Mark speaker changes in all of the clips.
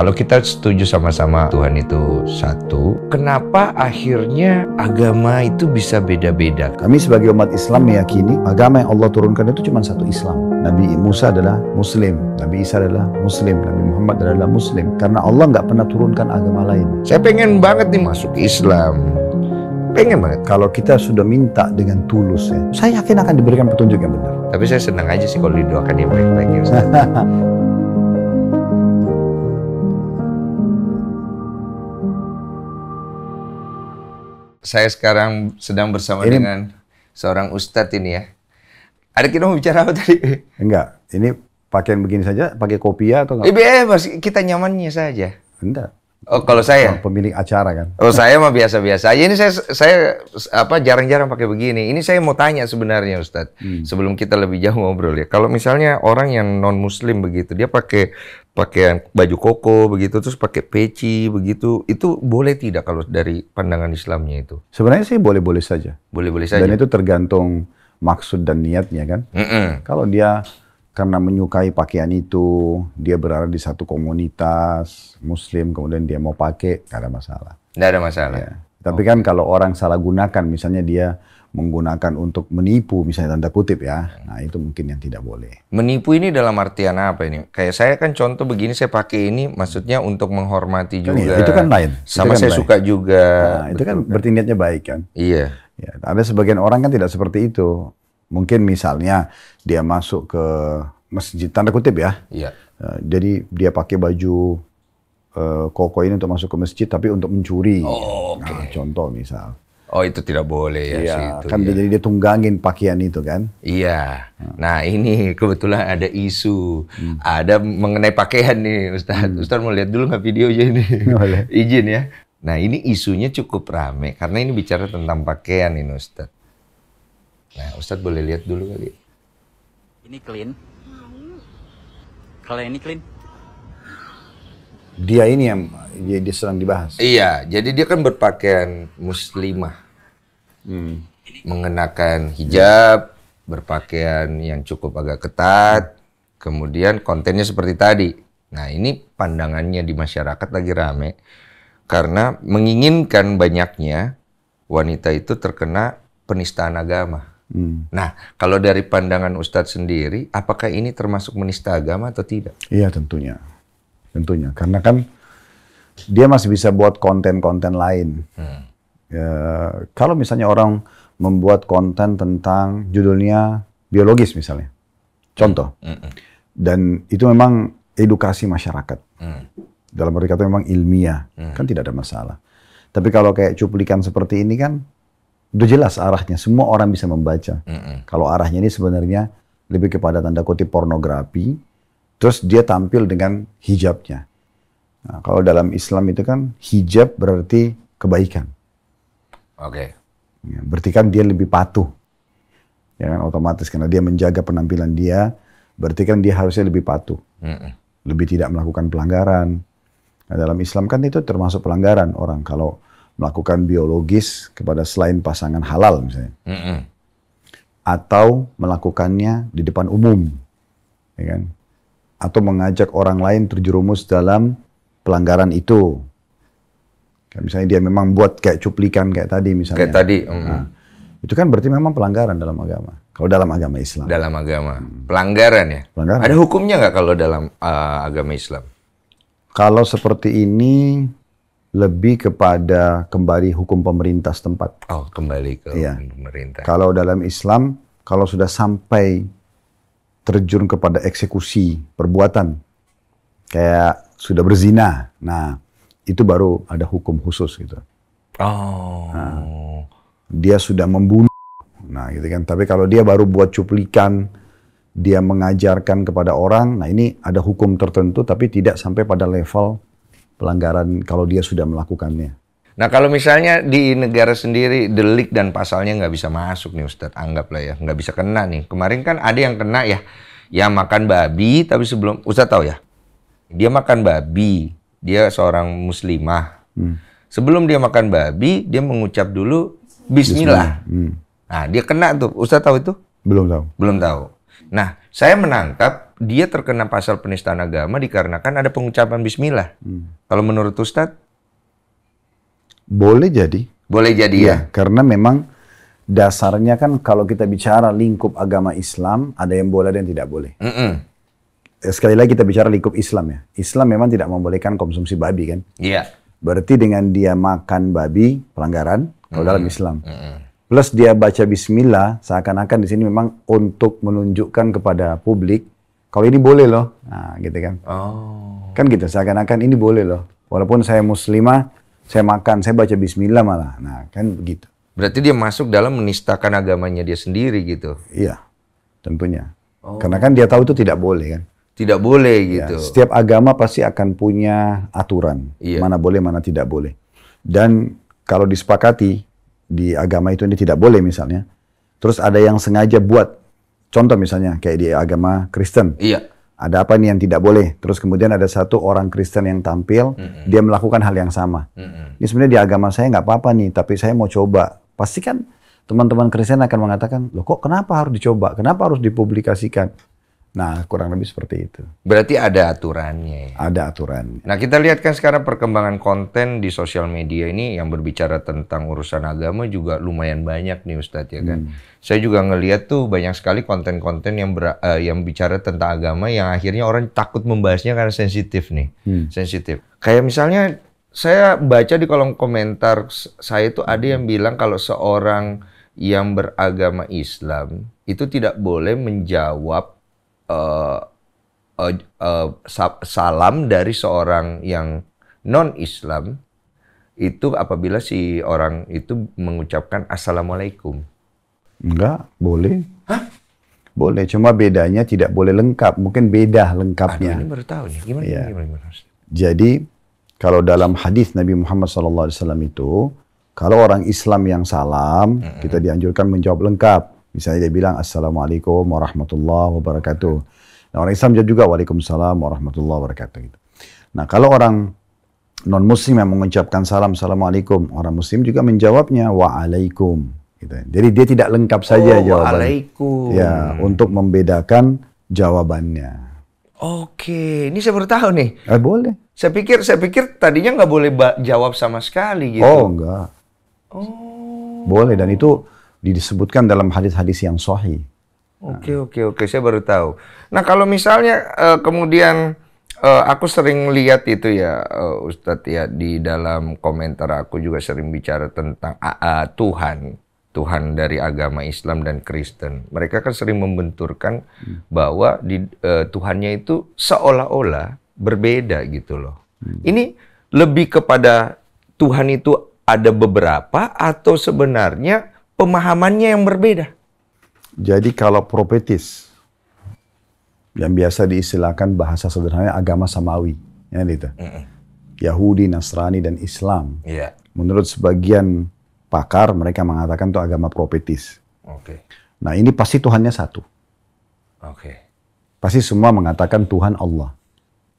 Speaker 1: Kalau kita setuju sama-sama Tuhan itu satu, kenapa akhirnya agama itu bisa beda-beda?
Speaker 2: Kami sebagai umat Islam meyakini agama yang Allah turunkan itu cuma satu Islam. Nabi Musa adalah Muslim, Nabi Isa adalah Muslim, Nabi Muhammad adalah Muslim. Karena Allah nggak pernah turunkan agama lain. Saya pengen banget nih masuk Islam, pengen banget. Kalau kita sudah minta dengan tulus ya, saya yakin akan diberikan petunjuk yang benar. Tapi saya senang aja sih kalau didoakan yang baik-baik ya.
Speaker 1: saya sekarang sedang bersama ini, dengan seorang ustadz ini ya.
Speaker 2: Ada kita mau bicara apa tadi? Enggak, ini pakaian begini saja, pakai kopiah atau enggak? Eh,
Speaker 1: bebas, kita nyamannya saja.
Speaker 2: Enggak. Oh, kalau saya pemilik acara kan.
Speaker 1: Oh, saya mah biasa-biasa aja. Ini saya saya apa jarang-jarang pakai begini. Ini saya mau tanya sebenarnya Ustadz. Hmm. Sebelum kita lebih jauh ngobrol ya. Kalau misalnya orang yang non muslim begitu, dia pakai pakaian baju koko begitu terus pakai peci begitu, itu boleh tidak kalau dari pandangan Islamnya itu?
Speaker 2: Sebenarnya sih boleh-boleh saja.
Speaker 1: Boleh-boleh saja. Dan itu
Speaker 2: tergantung maksud dan niatnya kan. Mm -mm. Kalau dia karena menyukai pakaian itu, dia berada di satu komunitas Muslim, kemudian dia mau pakai, tidak ada masalah. Tidak ada masalah. Ya. Tapi kan kalau orang salah gunakan, misalnya dia menggunakan untuk menipu, misalnya tanda kutip ya, hmm. nah itu mungkin yang tidak
Speaker 1: boleh. Menipu ini dalam artian apa ini? Kayak saya kan contoh begini, saya pakai ini, maksudnya untuk menghormati kan iya, juga. Iya, itu kan lain. Sama kan saya lain. suka
Speaker 2: juga. Nah, itu kan bertindaknya baik kan. Iya. Ya, ada sebagian orang kan tidak seperti itu. Mungkin misalnya dia masuk ke masjid tanda kutip ya. Iya. Uh, jadi dia pakai baju uh, koko ini untuk masuk ke masjid tapi untuk mencuri. Oh, okay. nah, contoh misal.
Speaker 1: Oh itu tidak boleh ya, iya, situ. Kan ya.
Speaker 2: jadi dia tunggangin pakaian itu kan?
Speaker 1: Iya. Nah. nah ini kebetulan ada isu, hmm. ada mengenai pakaian nih Ustaz. Hmm. Ustaz mau lihat dulu nggak videonya ini? Boleh. Izin ya. Nah ini isunya cukup rame karena ini bicara tentang pakaian ini Ustaz. Nah, Ustadz boleh lihat dulu kali.
Speaker 2: Ini clean. Kalau ini clean. Dia ini yang dia, dia sedang dibahas. Iya,
Speaker 1: jadi dia kan berpakaian muslimah. Hmm. Mengenakan hijab, berpakaian yang cukup agak ketat, kemudian kontennya seperti tadi. Nah, ini pandangannya di masyarakat lagi rame karena menginginkan banyaknya wanita itu terkena penistaan agama.
Speaker 2: Hmm. Nah,
Speaker 1: kalau dari pandangan Ustadz sendiri, apakah ini termasuk menista agama atau tidak?
Speaker 2: Iya, tentunya. Tentunya. Karena kan dia masih bisa buat konten-konten lain. Hmm. Ya, kalau misalnya orang membuat konten tentang judulnya biologis misalnya. Contoh. Hmm. Hmm. Dan itu memang edukasi masyarakat. Hmm. Dalam arti memang ilmiah. Hmm. Kan tidak ada masalah. Tapi kalau kayak cuplikan seperti ini kan Udah jelas arahnya, semua orang bisa membaca. Mm-mm. Kalau arahnya ini sebenarnya lebih kepada tanda kutip pornografi, terus dia tampil dengan hijabnya. Nah, kalau dalam Islam itu kan hijab berarti kebaikan. Oke. Okay. Ya, berarti kan dia lebih patuh. Ya kan otomatis karena dia menjaga penampilan dia, berarti kan dia harusnya lebih patuh. Mm-mm. Lebih tidak melakukan pelanggaran. Nah, dalam Islam kan itu termasuk pelanggaran orang kalau melakukan biologis kepada selain pasangan halal misalnya. Mm -hmm. Atau melakukannya di depan umum. Ya kan? Atau mengajak orang lain terjerumus dalam pelanggaran itu. Kayak misalnya dia memang buat kayak cuplikan kayak tadi misalnya. Kayak tadi. Mm. Nah, itu kan berarti memang pelanggaran dalam agama. Kalau dalam agama Islam. Dalam agama.
Speaker 1: Pelanggaran ya? Pelanggaran. Ada hukumnya nggak kalau dalam uh, agama Islam?
Speaker 2: Kalau seperti ini lebih kepada kembali hukum pemerintah setempat. Oh, kembali ke ya. pemerintah. Kalau dalam Islam, kalau sudah sampai terjun kepada eksekusi perbuatan, kayak sudah berzina, nah itu baru ada hukum khusus gitu.
Speaker 1: Oh.
Speaker 2: Nah, dia sudah membunuh, nah gitu kan. Tapi kalau dia baru buat cuplikan, dia mengajarkan kepada orang, nah ini ada hukum tertentu, tapi tidak sampai pada level pelanggaran kalau dia sudah melakukannya.
Speaker 1: Nah kalau misalnya di negara sendiri delik dan pasalnya nggak bisa masuk nih Ustadz, anggaplah ya nggak bisa kena nih. Kemarin kan ada yang kena ya, ya makan babi tapi sebelum Ustadz tahu ya, dia makan babi, dia seorang muslimah. Hmm. Sebelum dia makan babi, dia mengucap dulu Bismillah. Bismillah. Hmm. Nah dia kena tuh, Ustadz tahu itu? Belum tahu. Belum tahu. Nah saya menangkap dia terkena pasal penistaan agama dikarenakan ada pengucapan bismillah. Hmm. Kalau menurut Ustadz?
Speaker 2: Boleh jadi. Boleh jadi ya. ya. Karena memang dasarnya kan kalau kita bicara lingkup agama Islam, ada yang boleh dan tidak boleh. Mm -mm. Sekali lagi kita bicara lingkup Islam ya. Islam memang tidak membolehkan konsumsi babi kan. Iya. Yeah. Berarti dengan dia makan babi, pelanggaran kalau mm dalam Islam. Mm -mm plus dia baca bismillah seakan-akan di sini memang untuk menunjukkan kepada publik kalau ini boleh loh. Nah, gitu kan. Oh. Kan gitu seakan-akan ini boleh loh. Walaupun saya muslimah, saya makan, saya baca bismillah malah. Nah, kan begitu.
Speaker 1: Berarti dia masuk dalam menistakan agamanya dia sendiri gitu.
Speaker 2: Iya. Tentunya. Oh. Karena kan dia tahu itu tidak boleh kan. Tidak boleh iya, gitu. Ya, setiap agama pasti akan punya aturan, iya. mana boleh, mana tidak boleh. Dan kalau disepakati di agama itu ini tidak boleh misalnya. Terus ada yang sengaja buat, contoh misalnya kayak di agama Kristen. Iya. Ada apa nih yang tidak boleh? Terus kemudian ada satu orang Kristen yang tampil, mm-hmm. dia melakukan hal yang sama. Mm-hmm. Ini sebenarnya di agama saya nggak apa-apa nih, tapi saya mau coba. Pasti kan teman-teman Kristen akan mengatakan, loh kok kenapa harus dicoba? Kenapa harus dipublikasikan? Nah, kurang lebih seperti itu.
Speaker 1: Berarti ada aturannya ya? Ada aturan. Nah, kita lihat kan sekarang perkembangan konten di sosial media ini yang berbicara tentang urusan agama juga lumayan banyak nih Ustadz ya kan. Hmm. Saya juga ngelihat tuh banyak sekali konten-konten yang ber, uh, eh, yang bicara tentang agama yang akhirnya orang takut membahasnya karena sensitif nih. Hmm. Sensitif. Kayak misalnya saya baca di kolom komentar saya itu ada yang bilang kalau seorang yang beragama Islam itu tidak boleh menjawab uh, uh, uh, salam dari seorang yang non Islam itu apabila si orang itu mengucapkan assalamualaikum.
Speaker 2: Enggak, boleh. Hah? Boleh, cuma bedanya tidak boleh lengkap. Mungkin beda lengkapnya. Aduh, ini
Speaker 1: baru tahu nih. Gimana, ya. gimana, gimana, gimana?
Speaker 2: Jadi kalau dalam hadis Nabi Muhammad SAW itu, kalau orang Islam yang salam, mm -hmm. kita dianjurkan menjawab lengkap. Misalnya dia bilang Assalamualaikum warahmatullahi wabarakatuh. Nah, orang Islam juga Waalaikumsalam warahmatullahi wabarakatuh. Gitu. Nah kalau orang non muslim yang mengucapkan salam Assalamualaikum, orang muslim juga menjawabnya Waalaikum. Gitu. Jadi dia tidak lengkap saja oh, jawabannya. Waalaikum. Ya, untuk membedakan jawabannya.
Speaker 1: Oke, ini saya baru tahu nih. Eh, boleh. Saya pikir, saya pikir tadinya nggak boleh jawab sama sekali gitu. Oh,
Speaker 2: enggak. Oh. Boleh dan itu disebutkan dalam hadis-hadis yang sahih.
Speaker 1: Oke okay, oke oke, saya baru tahu. Nah kalau misalnya uh, kemudian uh, aku sering lihat itu ya uh, Ustadz ya di dalam komentar aku juga sering bicara tentang uh, Tuhan, Tuhan dari agama Islam dan Kristen. Mereka kan sering membenturkan hmm. bahwa di uh, Tuhannya itu seolah-olah berbeda gitu loh. Hmm. Ini lebih kepada Tuhan itu ada beberapa atau sebenarnya pemahamannya yang berbeda.
Speaker 2: Jadi kalau propetis yang biasa diistilahkan bahasa sederhana agama samawi, ya itu. Mm -mm. Yahudi, Nasrani dan Islam. Yeah. Menurut sebagian pakar mereka mengatakan itu agama propetis. Oke. Okay. Nah, ini pasti Tuhannya satu. Oke. Okay. Pasti semua mengatakan Tuhan Allah.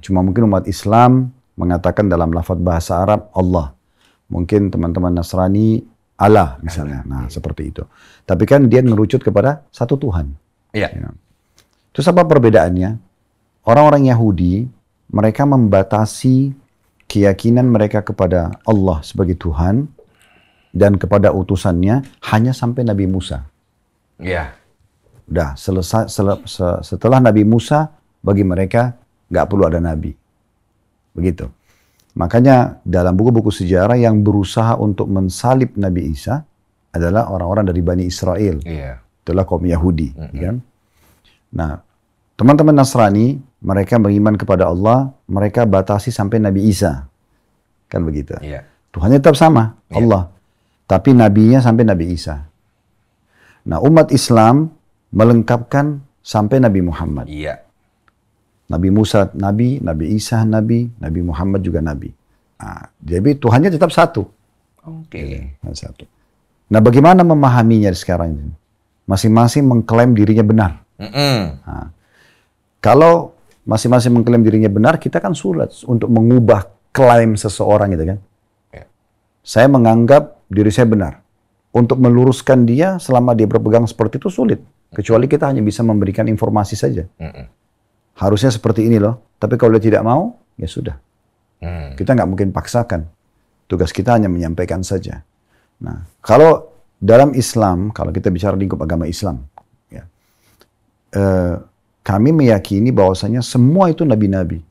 Speaker 2: Cuma mungkin umat Islam mengatakan dalam lafaz bahasa Arab Allah. Mungkin teman-teman Nasrani Allah misalnya. Nah, iya. seperti itu. Tapi kan dia merucut kepada satu Tuhan. Iya. Ya. Terus apa perbedaannya? Orang-orang Yahudi, mereka membatasi keyakinan mereka kepada Allah sebagai Tuhan dan kepada utusannya hanya sampai Nabi Musa. Iya. Udah, selesai, setelah Nabi Musa, bagi mereka nggak perlu ada Nabi. Begitu. Makanya dalam buku-buku sejarah yang berusaha untuk mensalib Nabi Isa adalah orang-orang dari Bani Israel. Yeah. Itulah kaum Yahudi. Mm -hmm. kan? Nah, teman-teman Nasrani, mereka beriman kepada Allah, mereka batasi sampai Nabi Isa. Kan begitu. Yeah. Tuhannya tetap sama, iya. Allah. Tapi nabinya sampai Nabi Isa. Nah, umat Islam melengkapkan sampai Nabi Muhammad. Iya. Nabi Musa nabi, Nabi Isa nabi, Nabi Muhammad juga nabi. Nah, jadi Tuhannya tetap satu. Oke. Okay. Satu. Nah, bagaimana memahaminya sekarang ini? Masing-masing mengklaim dirinya benar. Mm -mm. Nah, kalau masing-masing mengklaim dirinya benar, kita kan sulit untuk mengubah klaim seseorang gitu kan. Yeah. Saya menganggap diri saya benar. Untuk meluruskan dia selama dia berpegang seperti itu sulit. Kecuali kita hanya bisa memberikan informasi saja. Mm -mm harusnya seperti ini loh. Tapi kalau dia tidak mau, ya sudah. Hmm. Kita nggak mungkin paksakan. Tugas kita hanya menyampaikan saja. Nah, kalau dalam Islam, kalau kita bicara lingkup agama Islam, ya, eh, kami meyakini bahwasanya semua itu nabi-nabi.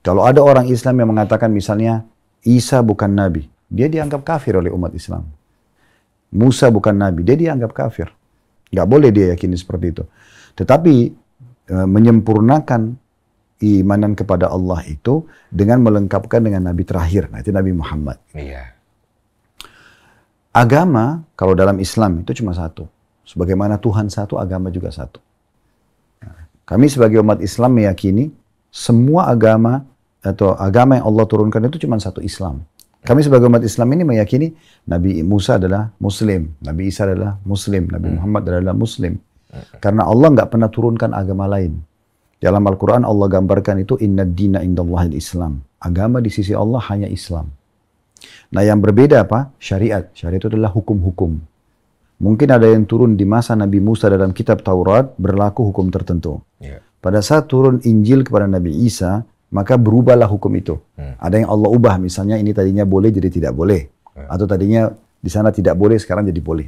Speaker 2: Kalau ada orang Islam yang mengatakan misalnya Isa bukan nabi, dia dianggap kafir oleh umat Islam. Musa bukan nabi, dia dianggap kafir. Nggak boleh dia yakini seperti itu. Tetapi Eh, menyempurnakan imanan kepada Allah itu dengan melengkapkan dengan nabi terakhir, nanti Nabi Muhammad. Iya. Agama kalau dalam Islam itu cuma satu. Sebagaimana Tuhan satu, agama juga satu. Nah, kami sebagai umat Islam meyakini semua agama atau agama yang Allah turunkan itu cuma satu Islam. Kami sebagai umat Islam ini meyakini Nabi Musa adalah Muslim, Nabi Isa adalah Muslim, Nabi hmm. Muhammad adalah Muslim. Karena Allah nggak pernah turunkan agama lain. Dalam Al-Quran Allah gambarkan itu inna dina indallahil islam. Agama di sisi Allah hanya Islam. Nah yang berbeda apa? Syariat. Syariat itu adalah hukum-hukum. Mungkin ada yang turun di masa Nabi Musa dalam kitab Taurat berlaku hukum tertentu. Ya. Pada saat turun Injil kepada Nabi Isa, maka berubahlah hukum itu. Hmm. Ada yang Allah ubah, misalnya ini tadinya boleh jadi tidak boleh, hmm. atau tadinya di sana tidak boleh sekarang jadi boleh.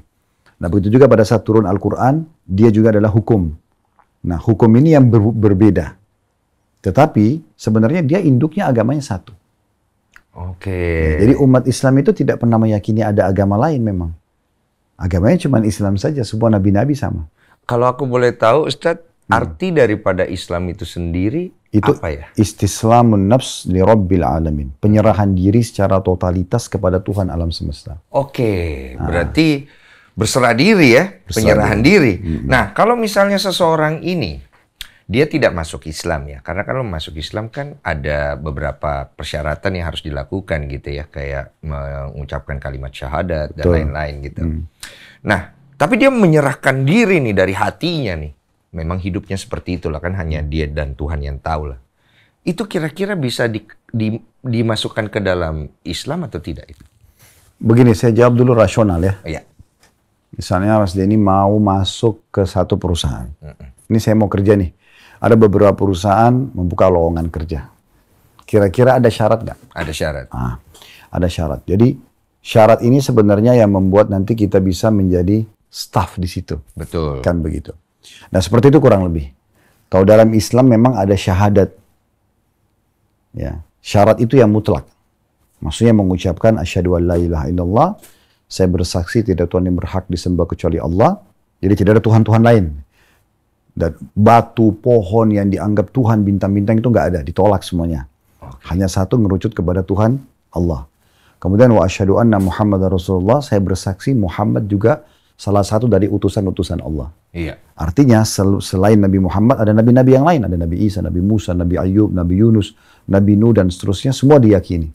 Speaker 2: Nah begitu juga pada saat turun Al-Quran, dia juga adalah hukum. Nah hukum ini yang ber berbeda. Tetapi sebenarnya dia induknya agamanya satu. Oke. Okay. Nah, jadi umat Islam itu tidak pernah meyakini ada agama lain memang. Agamanya cuma Islam saja, semua nabi-nabi sama.
Speaker 1: Kalau aku boleh tahu Ustadz, hmm. arti daripada Islam itu sendiri itu apa ya?
Speaker 2: Istislamun nafs li rabbil alamin. Penyerahan diri secara totalitas kepada Tuhan alam semesta.
Speaker 1: Oke, okay. nah. berarti berserah diri ya, berserah penyerahan diri. diri. Hmm. Nah, kalau misalnya seseorang ini dia tidak masuk Islam ya, karena kalau masuk Islam kan ada beberapa persyaratan yang harus dilakukan gitu ya, kayak mengucapkan kalimat syahadat dan lain-lain gitu. Hmm. Nah, tapi dia menyerahkan diri nih dari hatinya nih. Memang hidupnya seperti itulah kan hanya dia dan Tuhan yang tahu lah. Itu kira-kira bisa di, di, dimasukkan ke dalam Islam atau tidak itu?
Speaker 2: Begini, saya jawab dulu rasional ya. Iya. Misalnya Mas Denny mau masuk ke satu perusahaan. Ini saya mau kerja nih. Ada beberapa perusahaan membuka lowongan kerja. Kira-kira ada syarat nggak? Ada syarat. Ah, ada syarat. Jadi syarat ini sebenarnya yang membuat nanti kita bisa menjadi staff di situ. Betul. Kan begitu. Nah seperti itu kurang lebih. Kalau dalam Islam memang ada syahadat. Ya, syarat itu yang mutlak. Maksudnya mengucapkan asyhadu an la ilaha illallah saya bersaksi tidak Tuhan yang berhak disembah kecuali Allah. Jadi tidak ada Tuhan-Tuhan lain. Dan batu, pohon yang dianggap Tuhan, bintang-bintang itu nggak ada. Ditolak semuanya. Hanya satu merucut kepada Tuhan Allah. Kemudian wa asyhadu anna Muhammad Rasulullah, saya bersaksi Muhammad juga salah satu dari utusan-utusan Allah. Iya. Artinya sel selain Nabi Muhammad ada nabi-nabi yang lain, ada Nabi Isa, Nabi Musa, Nabi Ayub, Nabi Yunus, Nabi Nuh dan seterusnya semua diyakini.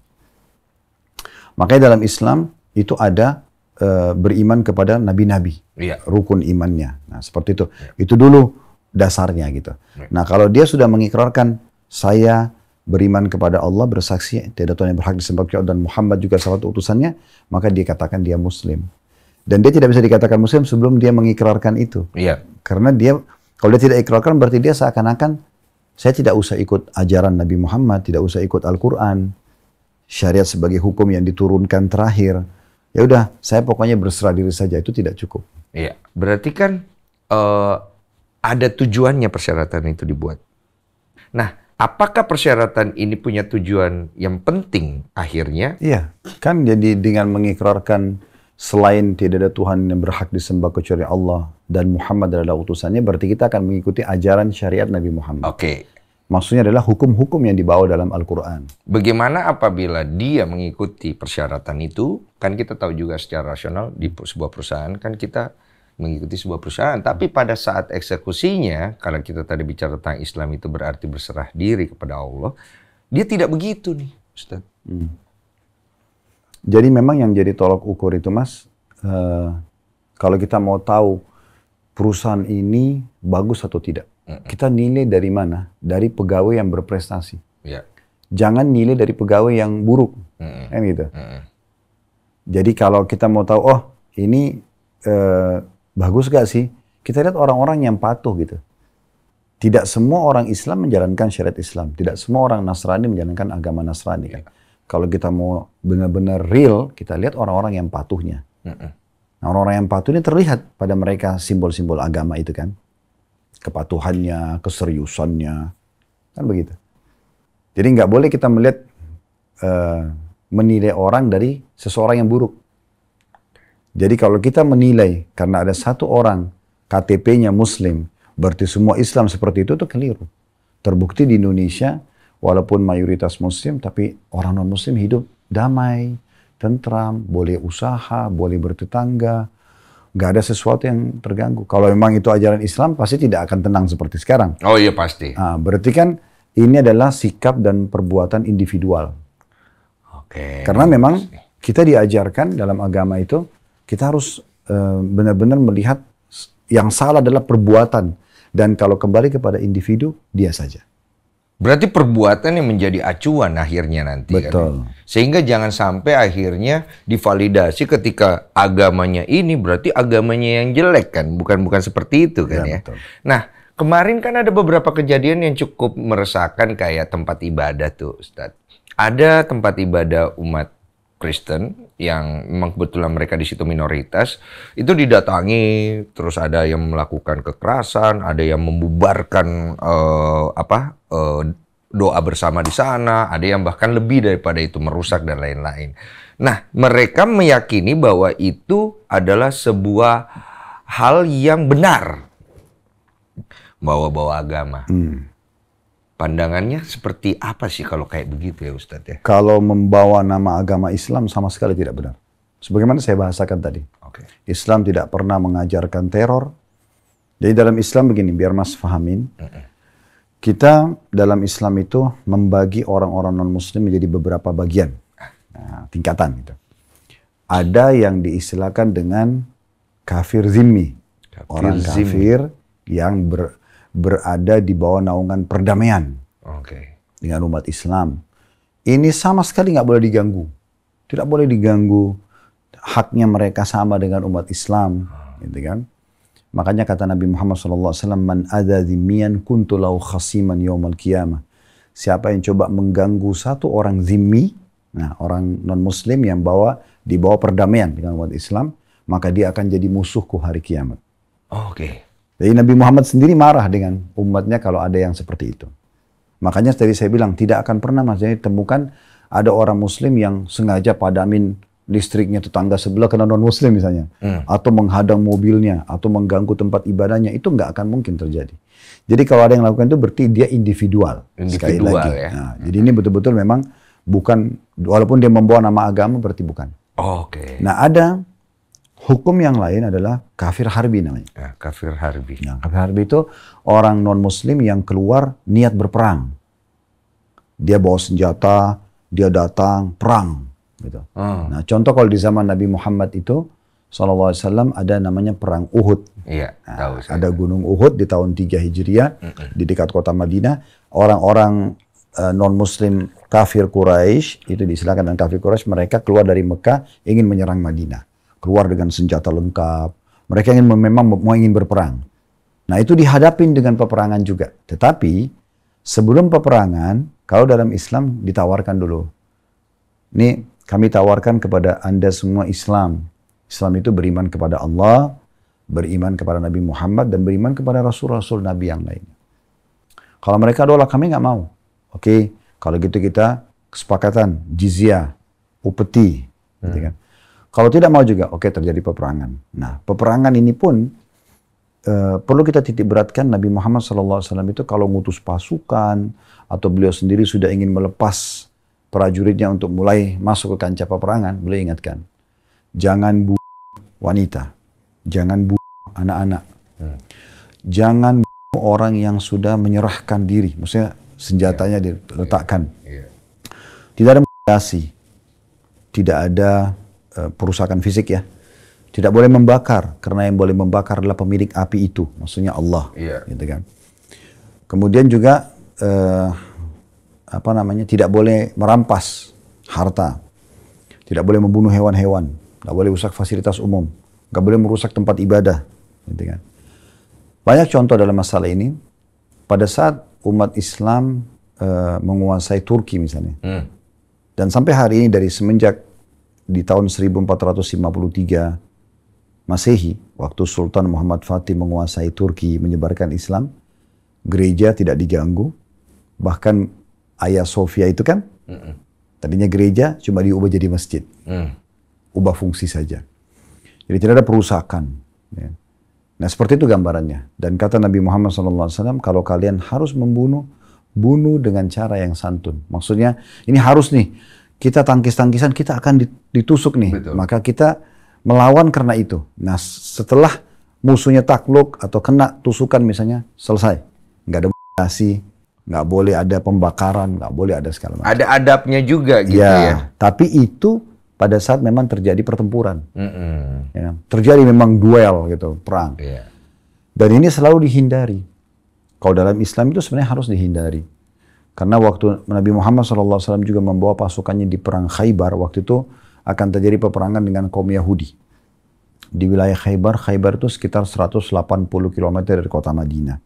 Speaker 2: Makanya dalam Islam itu ada Eh, beriman kepada nabi-nabi, iya. rukun imannya. Nah seperti itu. Iya. Itu dulu dasarnya gitu. Iya. Nah kalau dia sudah mengikrarkan saya beriman kepada Allah bersaksi tidak Tuhan yang berhak disembah kecuali dan Muhammad juga salah satu utusannya, maka dia katakan dia Muslim. Dan dia tidak bisa dikatakan Muslim sebelum dia mengikrarkan itu. Iya. Karena dia kalau dia tidak ikrarkan berarti dia seakan-akan saya tidak usah ikut ajaran Nabi Muhammad, tidak usah ikut Al-Quran, syariat sebagai hukum yang diturunkan terakhir ya udah saya pokoknya berserah diri saja itu tidak cukup.
Speaker 1: Iya, berarti kan uh, ada tujuannya persyaratan itu dibuat. Nah, apakah persyaratan ini punya tujuan yang penting akhirnya?
Speaker 2: Iya, kan jadi dengan mengikrarkan selain tidak ada Tuhan yang berhak disembah kecuali Allah dan Muhammad adalah utusannya, berarti kita akan mengikuti ajaran syariat Nabi Muhammad. Oke. Okay. Maksudnya adalah hukum-hukum yang dibawa dalam Al-Quran.
Speaker 1: Bagaimana apabila dia mengikuti persyaratan itu, kan kita tahu juga secara rasional di sebuah perusahaan kan kita mengikuti sebuah perusahaan. Tapi pada saat eksekusinya, kalau kita tadi bicara tentang Islam itu berarti berserah diri kepada Allah, dia tidak begitu nih, Ustaz.
Speaker 2: Hmm. Jadi memang yang jadi tolok ukur itu, Mas, uh, kalau kita mau tahu perusahaan ini bagus atau tidak, kita nilai dari mana? Dari pegawai yang berprestasi. Ya. Jangan nilai dari pegawai yang buruk, mm kan gitu. Mm Jadi kalau kita mau tahu, oh ini eh, bagus gak sih? Kita lihat orang-orang yang patuh gitu. Tidak semua orang Islam menjalankan syariat Islam. Tidak semua orang Nasrani menjalankan agama Nasrani kan. Ya. Kalau kita mau benar-benar real, kita lihat orang-orang yang patuhnya. Mm Nah, orang-orang yang patuh ini terlihat pada mereka simbol-simbol agama itu kan kepatuhannya, keseriusannya, kan begitu. Jadi nggak boleh kita melihat uh, menilai orang dari seseorang yang buruk. Jadi kalau kita menilai karena ada satu orang KTP-nya Muslim, berarti semua Islam seperti itu itu keliru. Terbukti di Indonesia, walaupun mayoritas Muslim, tapi orang non-Muslim hidup damai, tentram, boleh usaha, boleh bertetangga, nggak ada sesuatu yang terganggu. Kalau memang itu ajaran Islam, pasti tidak akan tenang seperti sekarang.
Speaker 1: Oh iya pasti.
Speaker 2: Nah, berarti kan ini adalah sikap dan perbuatan individual. Oke. Karena memang kita diajarkan dalam agama itu kita harus benar eh, benar-benar melihat yang salah adalah perbuatan dan kalau kembali kepada individu dia saja.
Speaker 1: Berarti perbuatan yang menjadi acuan akhirnya nanti kan? Betul. kan. Sehingga jangan sampai akhirnya divalidasi ketika agamanya ini berarti agamanya yang jelek kan, bukan bukan seperti itu kan ya. ya. Betul. Nah, kemarin kan ada beberapa kejadian yang cukup meresahkan kayak tempat ibadah tuh, Ustaz. Ada tempat ibadah umat Kristen yang memang kebetulan mereka di situ minoritas itu didatangi terus ada yang melakukan kekerasan ada yang membubarkan uh, apa uh, doa bersama di sana ada yang bahkan lebih daripada itu merusak dan lain-lain nah mereka meyakini bahwa itu adalah sebuah hal yang benar bawa-bawa agama hmm pandangannya seperti apa sih kalau kayak begitu ya Ustadz ya?
Speaker 2: Kalau membawa nama agama Islam sama sekali tidak benar. Sebagaimana saya bahasakan tadi. Okay. Islam tidak pernah mengajarkan teror. Jadi dalam Islam begini, biar Mas fahamin. Mm -mm. Kita dalam Islam itu membagi orang-orang non-muslim menjadi beberapa bagian. Nah, tingkatan gitu. Ada yang diistilahkan dengan kafir zimmi. Kafir orang zimmi. yang ber, berada di bawah naungan perdamaian okay. dengan umat Islam. Ini sama sekali nggak boleh diganggu, tidak boleh diganggu. Haknya mereka sama dengan umat Islam, hmm. gitu kan? Makanya kata Nabi Muhammad SAW, man ada zimian kuntulau khasiman yaumal qiyamah. Siapa yang coba mengganggu satu orang zimmi, nah orang non-muslim yang bawa di bawah perdamaian dengan umat Islam, maka dia akan jadi musuhku hari kiamat. Oke. Okay. Jadi Nabi Muhammad sendiri marah dengan umatnya kalau ada yang seperti itu. Makanya tadi saya bilang tidak akan pernah mas jadi temukan ada orang muslim yang sengaja padamin listriknya tetangga sebelah karena non muslim misalnya hmm. atau menghadang mobilnya atau mengganggu tempat ibadahnya itu nggak akan mungkin terjadi. Jadi kalau ada yang lakukan itu berarti dia individual, individual sekali lagi. Ya. Nah, hmm. Jadi ini betul-betul memang bukan walaupun dia membawa nama agama berarti bukan. Oh, Oke. Okay. Nah ada Hukum yang lain adalah kafir harbi namanya. Ya, kafir harbi. Nah, kafir harbi itu orang non-muslim yang keluar niat berperang. Dia bawa senjata, dia datang perang. Gitu. Hmm. Nah, contoh kalau di zaman Nabi Muhammad itu, Sallallahu Alaihi Wasallam ada namanya perang Uhud. Iya, nah, tahu. Saya. Ada gunung Uhud di tahun 3 Hijriah hmm. di dekat kota Madinah. Orang-orang uh, eh, non Muslim kafir Quraisy itu disilakan dengan kafir Quraisy mereka keluar dari Mekah ingin menyerang Madinah keluar dengan senjata lengkap. Mereka ingin memang mau ingin berperang. Nah itu dihadapin dengan peperangan juga. Tetapi sebelum peperangan, kalau dalam Islam ditawarkan dulu. Ini kami tawarkan kepada anda semua Islam. Islam itu beriman kepada Allah, beriman kepada Nabi Muhammad, dan beriman kepada Rasul-Rasul Nabi yang lain Kalau mereka adalah kami nggak mau. Oke, kalau gitu kita kesepakatan, jizya upeti. Hmm. Gitu kan. Kalau tidak mau juga, oke okay, terjadi peperangan. Nah, peperangan ini pun uh, perlu kita titik beratkan Nabi Muhammad SAW itu kalau ngutus pasukan atau beliau sendiri sudah ingin melepas prajuritnya untuk mulai masuk ke kancah peperangan, beliau ingatkan, jangan bu wanita, jangan bu anak-anak, hmm. jangan bu orang yang sudah menyerahkan diri, maksudnya senjatanya iya. diletakkan. Yeah. Tidak ada tidak ada Eh, perusakan fisik ya. Tidak boleh membakar karena yang boleh membakar adalah pemilik api itu, maksudnya Allah, yeah. gitu kan. Kemudian juga eh, apa namanya tidak boleh merampas harta, tidak boleh membunuh hewan-hewan, tidak boleh rusak fasilitas umum, nggak boleh merusak tempat ibadah, gitu kan. Banyak contoh dalam masalah ini. Pada saat umat Islam eh, menguasai Turki misalnya, hmm. dan sampai hari ini dari semenjak di tahun 1453 Masehi, waktu Sultan Muhammad Fatih menguasai Turki menyebarkan Islam, gereja tidak diganggu, bahkan Ayah Sofia itu kan, tadinya gereja cuma diubah jadi masjid, mm. ubah fungsi saja. Jadi tidak ada perusakan. Ya. Nah seperti itu gambarannya. Dan kata Nabi Muhammad SAW, kalau kalian harus membunuh, bunuh dengan cara yang santun. Maksudnya ini harus nih, kita tangkis-tangkisan kita akan ditusuk nih. Betul. Maka kita melawan karena itu. Nah, setelah musuhnya takluk atau kena tusukan misalnya, selesai. Nggak ada mutasi, nggak boleh ada pembakaran, nggak boleh ada segala macam.
Speaker 1: Ada adabnya juga gitu ya. ya.
Speaker 2: Tapi itu pada saat memang terjadi pertempuran. Mm -hmm. ya, terjadi memang duel gitu, perang. Yeah. Dan ini selalu dihindari. Kalau dalam Islam itu sebenarnya harus dihindari. Karena waktu Nabi Muhammad SAW juga membawa pasukannya di perang Khaybar, waktu itu akan terjadi peperangan dengan kaum Yahudi. Di wilayah Khaybar, Khaybar itu sekitar 180 km dari kota Madinah.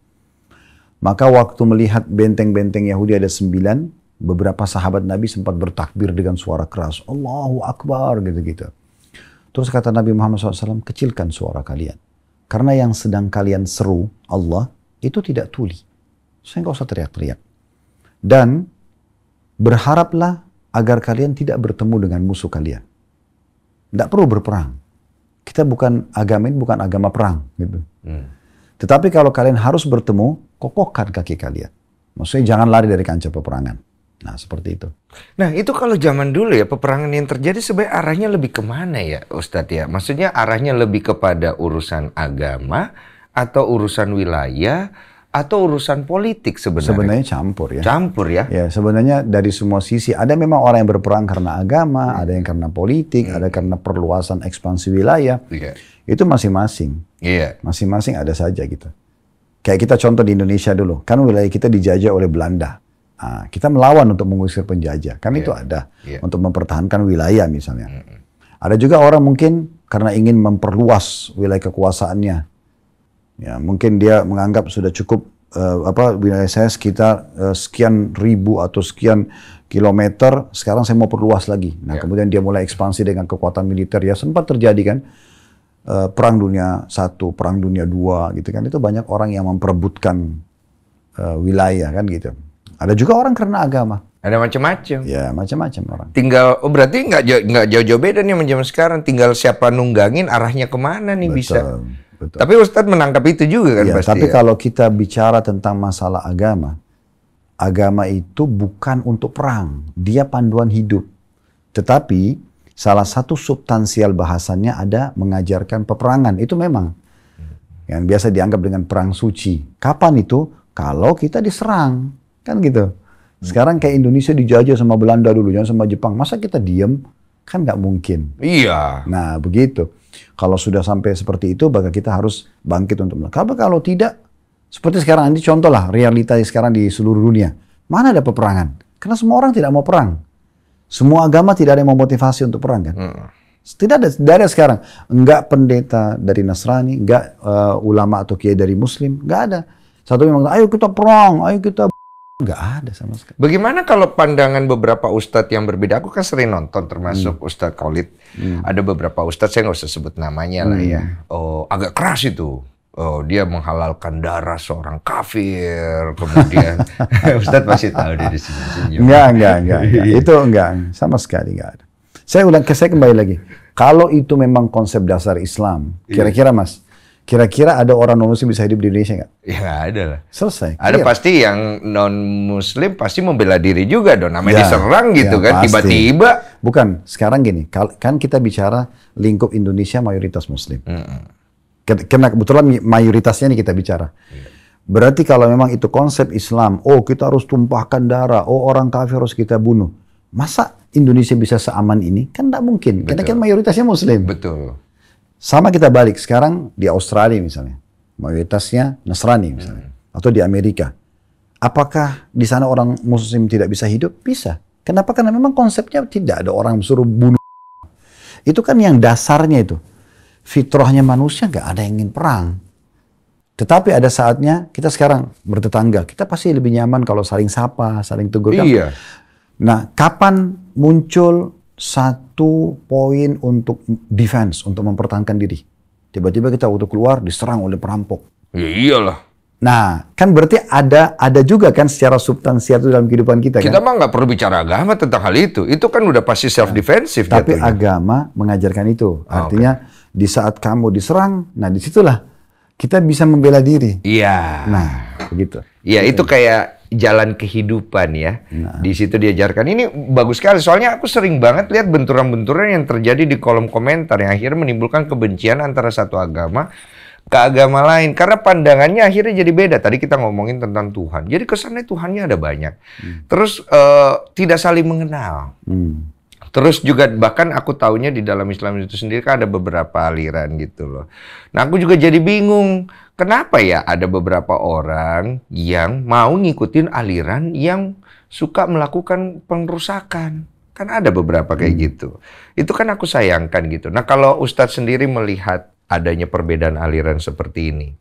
Speaker 2: Maka waktu melihat benteng-benteng Yahudi ada sembilan, beberapa sahabat Nabi sempat bertakbir dengan suara keras. Allahu Akbar gitu-gitu. Terus kata Nabi Muhammad SAW, kecilkan suara kalian. Karena yang sedang kalian seru, Allah, itu tidak tuli. Saya nggak usah teriak-teriak. Dan berharaplah agar kalian tidak bertemu dengan musuh kalian. Tidak perlu berperang. Kita bukan agama bukan agama perang gitu. Hmm. Tetapi kalau kalian harus bertemu, kokohkan kaki kalian. Maksudnya jangan lari dari kancah peperangan. Nah seperti itu.
Speaker 1: Nah itu kalau zaman dulu ya peperangan yang terjadi sebenarnya arahnya lebih kemana ya Ustadz ya? Maksudnya arahnya lebih kepada urusan agama atau urusan wilayah atau urusan politik
Speaker 2: sebenarnya? Sebenarnya campur ya. Campur ya. Ya, sebenarnya dari semua sisi ada memang orang yang berperang karena agama, hmm. ada yang karena politik, hmm. ada karena perluasan ekspansi wilayah. Yeah. Itu masing-masing. Iya. -masing. Yeah. Masing-masing ada saja kita. Gitu. Kayak kita contoh di Indonesia dulu, kan wilayah kita dijajah oleh Belanda. Nah, kita melawan untuk mengusir penjajah, kan yeah. itu ada yeah. untuk mempertahankan wilayah misalnya. Mm -hmm. Ada juga orang mungkin karena ingin memperluas wilayah kekuasaannya, Ya, mungkin dia menganggap sudah cukup uh, apa wilayah saya sekitar uh, sekian ribu atau sekian kilometer, sekarang saya mau perluas lagi. Nah, ya. kemudian dia mulai ekspansi dengan kekuatan militer ya sempat terjadi kan uh, perang dunia satu, perang dunia dua gitu kan. Itu banyak orang yang memperebutkan uh, wilayah kan gitu. Ada juga orang karena agama. Ada macam-macam. Ya, macam-macam orang.
Speaker 1: Tinggal oh berarti nggak jauh-jauh beda nih sama sekarang. Tinggal siapa nunggangin arahnya kemana nih Betul. bisa.
Speaker 2: Betul. Tapi Ustadz menangkap itu juga kan ya, pasti. Tapi ya? kalau kita bicara tentang masalah agama, agama itu bukan untuk perang, dia panduan hidup. Tetapi salah satu substansial bahasannya ada mengajarkan peperangan. Itu memang yang biasa dianggap dengan perang suci. Kapan itu? Kalau kita diserang, kan gitu. Sekarang kayak Indonesia dijajah sama Belanda dulu, jangan sama Jepang. Masa kita diem? Kan nggak mungkin. Iya. Nah begitu. Kalau sudah sampai seperti itu, maka kita harus bangkit untuk melakukan. Kalau tidak, seperti sekarang ini contoh lah realita sekarang di seluruh dunia. Mana ada peperangan? Karena semua orang tidak mau perang. Semua agama tidak ada yang memotivasi untuk perang kan? Hmm. Tidak ada, dari sekarang. Enggak pendeta dari Nasrani, enggak uh, eh, ulama atau kiai dari Muslim, enggak ada. Satu memang, ayo kita perang, ayo kita nggak ada sama sekali.
Speaker 1: Bagaimana kalau pandangan beberapa ustadz yang berbeda? Aku kan sering nonton, termasuk hmm. Ustadz Khalid. Hmm. Ada beberapa ustadz saya nggak usah sebut namanya hmm. lah ya. Hmm. Oh, agak keras itu. Oh, dia menghalalkan darah seorang kafir. Kemudian Ustadz masih tahu dia di sini.
Speaker 2: Enggak, enggak, enggak, Itu enggak, sama sekali enggak ada. Saya ulang saya kembali lagi. Kalau itu memang konsep dasar Islam, iya. kira-kira Mas, Kira-kira ada orang non-muslim bisa hidup di Indonesia nggak? Ya nggak ada lah. Selesai. Ada Ada pasti
Speaker 1: yang non-muslim pasti membela diri juga dong. Namanya ya, diserang gitu ya, kan, tiba-tiba.
Speaker 2: Bukan, sekarang gini, kan kita bicara lingkup Indonesia mayoritas muslim. Mm Karena kebetulan mayoritasnya nih kita bicara. Iya. Berarti kalau memang itu konsep Islam, oh kita harus tumpahkan darah, oh orang kafir harus kita bunuh. Masa Indonesia bisa seaman ini? Kan tidak mungkin, Betul. karena kan mayoritasnya muslim. Betul. Sama kita balik sekarang di Australia misalnya, mayoritasnya Nasrani misalnya, hmm. atau di Amerika. Apakah di sana orang Muslim tidak bisa hidup? Bisa. Kenapa? Karena memang konsepnya tidak ada orang suruh bunuh. Itu kan yang dasarnya itu. Fitrahnya manusia nggak ada yang ingin perang. Tetapi ada saatnya kita sekarang bertetangga, kita pasti lebih nyaman kalau saling sapa, saling tegur. Iya. Nah, kapan muncul satu poin untuk defense, untuk mempertahankan diri. Tiba-tiba kita waktu keluar diserang oleh perampok.
Speaker 1: Ya iyalah.
Speaker 2: Nah, kan berarti ada ada juga kan secara substansial itu dalam kehidupan kita. Kita kan?
Speaker 1: mah nggak perlu bicara agama tentang hal itu. Itu kan udah pasti self defensive. tapi jatuhnya.
Speaker 2: agama mengajarkan itu. Ah, Artinya oh, okay. di saat kamu diserang, nah disitulah kita bisa membela diri.
Speaker 1: Iya. Nah, begitu. Iya, itu iya. kayak jalan kehidupan ya. Nah. Di situ diajarkan. Ini bagus sekali. Soalnya aku sering banget lihat benturan-benturan yang terjadi di kolom komentar yang akhirnya menimbulkan kebencian antara satu agama ke agama lain karena pandangannya akhirnya jadi beda. Tadi kita ngomongin tentang Tuhan. Jadi kesannya Tuhannya ada banyak. Hmm. Terus uh, tidak saling mengenal. Hmm. Terus juga bahkan aku taunya di dalam Islam itu sendiri kan ada beberapa aliran gitu loh. Nah aku juga jadi bingung, kenapa ya ada beberapa orang yang mau ngikutin aliran yang suka melakukan pengrusakan, Kan ada beberapa kayak hmm. gitu. Itu kan aku sayangkan gitu. Nah kalau Ustadz sendiri melihat adanya perbedaan aliran seperti ini.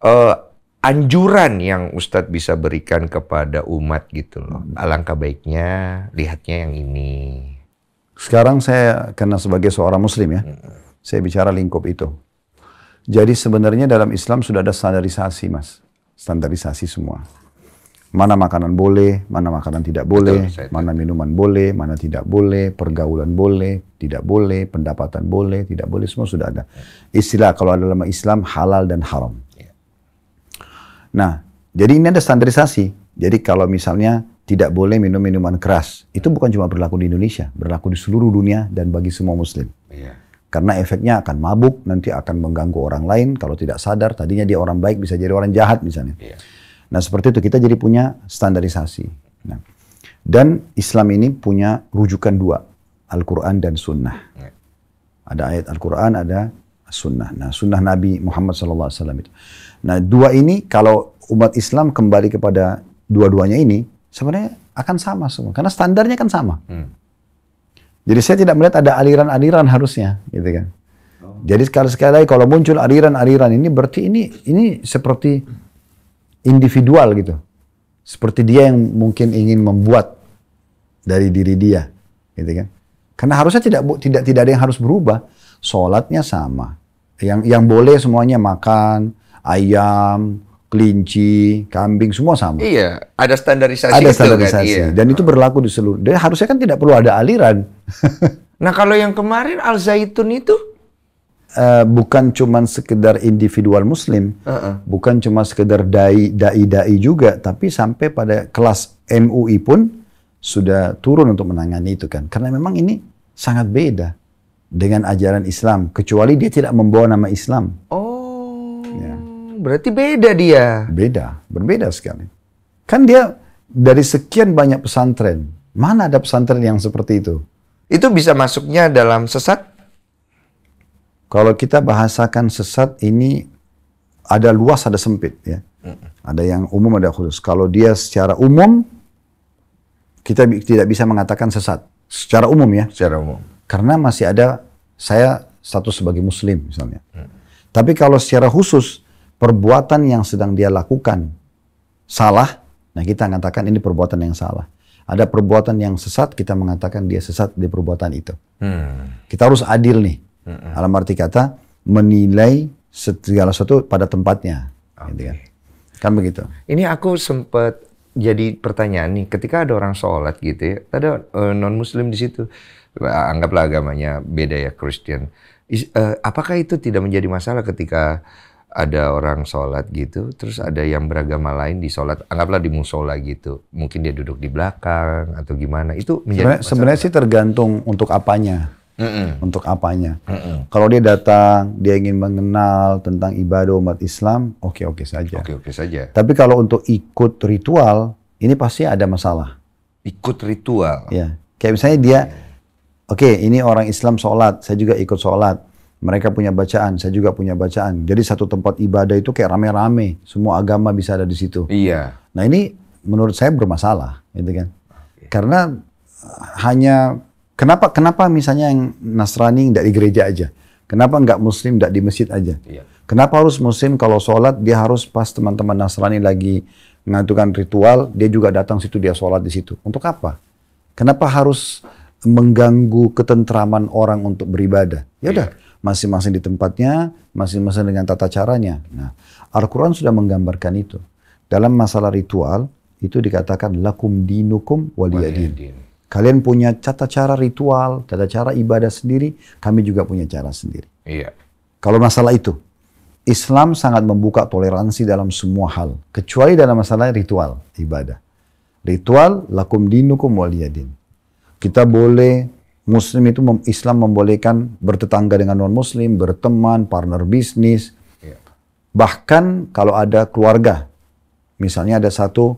Speaker 1: Uh, anjuran yang Ustadz bisa berikan kepada umat gitu loh. Hmm. Alangkah baiknya lihatnya yang ini.
Speaker 2: Sekarang saya, karena sebagai seorang muslim ya, saya bicara lingkup itu. Jadi sebenarnya dalam Islam sudah ada standarisasi mas. Standarisasi semua. Mana makanan boleh, mana makanan tidak boleh, Betul, mana minuman boleh, mana tidak boleh, pergaulan boleh, tidak boleh, pendapatan boleh, tidak boleh, semua sudah ada. Istilah kalau ada dalam Islam halal dan haram. Ya. Nah, jadi ini ada standarisasi. Jadi kalau misalnya tidak boleh minum minuman keras. Itu bukan cuma berlaku di Indonesia, berlaku di seluruh dunia dan bagi semua muslim. Iya. Karena efeknya akan mabuk, nanti akan mengganggu orang lain. Kalau tidak sadar, tadinya dia orang baik bisa jadi orang jahat misalnya. Iya. Nah seperti itu kita jadi punya standarisasi. Nah, dan Islam ini punya rujukan dua, Al-Quran dan Sunnah. Iya. Ada ayat Al-Quran, ada Sunnah. Nah Sunnah Nabi Muhammad SAW itu. Nah dua ini kalau umat Islam kembali kepada dua-duanya ini, sebenarnya akan sama semua karena standarnya kan sama. Hmm. Jadi saya tidak melihat ada aliran-aliran harusnya, gitu kan. Oh. Jadi sekali-sekali kalau muncul aliran-aliran ini berarti ini ini seperti individual gitu. Seperti dia yang mungkin ingin membuat dari diri dia, gitu kan. Karena harusnya tidak tidak tidak ada yang harus berubah. Sholatnya sama. Yang yang boleh semuanya makan ayam, kelinci, kambing semua sama.
Speaker 1: Iya, ada standarisasi. Ada standarisasi itu, kan? Iya.
Speaker 2: dan itu ah. berlaku di seluruh. Dan harusnya kan tidak perlu ada aliran.
Speaker 1: nah kalau yang kemarin al zaitun itu
Speaker 2: uh, bukan cuman sekedar individual muslim, uh -uh. bukan cuma sekedar dai dai dai juga, tapi sampai pada kelas MUI pun sudah turun untuk menangani itu kan. Karena memang ini sangat beda dengan ajaran Islam, kecuali dia tidak membawa nama Islam. Oh. Ya. Berarti beda dia. Beda, berbeda sekali. Kan dia dari sekian banyak pesantren, mana ada pesantren yang seperti itu? Itu bisa masuknya dalam sesat? Kalau kita bahasakan sesat ini ada luas ada sempit ya. Ada yang umum ada khusus. Kalau dia secara umum kita tidak bisa mengatakan sesat secara umum ya. Secara umum. Karena masih ada saya satu sebagai muslim misalnya. Hmm. Tapi kalau secara khusus perbuatan yang sedang dia lakukan salah, nah kita mengatakan ini perbuatan yang salah. Ada perbuatan yang sesat, kita mengatakan dia sesat di perbuatan itu. Hmm. Kita harus adil nih. Hmm. Dalam arti kata, menilai segala sesuatu pada tempatnya. Okay. Gitu kan. kan begitu.
Speaker 1: Ini aku sempat jadi pertanyaan nih, ketika ada orang sholat gitu ya, ada uh, non-muslim di situ, anggaplah agamanya beda ya, Christian. Is, uh, apakah itu tidak menjadi masalah ketika ada orang sholat gitu, terus ada yang beragama lain di sholat, anggaplah di musola gitu, mungkin dia duduk di belakang atau gimana, itu menjadi
Speaker 2: sebenarnya, sih tergantung untuk apanya, Mm-mm. untuk apanya. Mm-mm. Kalau dia datang, dia ingin mengenal tentang ibadah umat Islam, oke oke okay saja. Oke oke okay saja. Tapi kalau untuk ikut ritual, ini pasti ada masalah. Ikut ritual. Ya, kayak misalnya dia, oke okay, ini orang Islam sholat, saya juga ikut sholat mereka punya bacaan, saya juga punya bacaan. Jadi satu tempat ibadah itu kayak rame-rame, semua agama bisa ada di situ. Iya. Nah ini menurut saya bermasalah, gitu kan? Karena eh, hanya kenapa kenapa misalnya yang Nasrani nggak di gereja aja? Kenapa nggak Muslim nggak di masjid aja? Iya. Kenapa harus Muslim kalau sholat dia harus pas teman-teman Nasrani lagi mengadukan ritual, dia juga datang situ dia sholat di situ. Untuk apa? Kenapa harus mengganggu ketentraman orang untuk beribadah? Ya udah, iya masing-masing di tempatnya, masing-masing dengan tata caranya. Nah, Al-Quran sudah menggambarkan itu. Dalam masalah ritual, itu dikatakan lakum dinukum waliyadin. Kalian punya tata cara ritual, tata cara ibadah sendiri, kami juga punya cara sendiri. Iya. Kalau masalah itu, Islam sangat membuka toleransi dalam semua hal, kecuali dalam masalah ritual ibadah. Ritual lakum dinukum waliyadin. Kita boleh Muslim itu mem Islam membolehkan bertetangga dengan non Muslim, berteman, partner bisnis, iya. bahkan kalau ada keluarga, misalnya ada satu,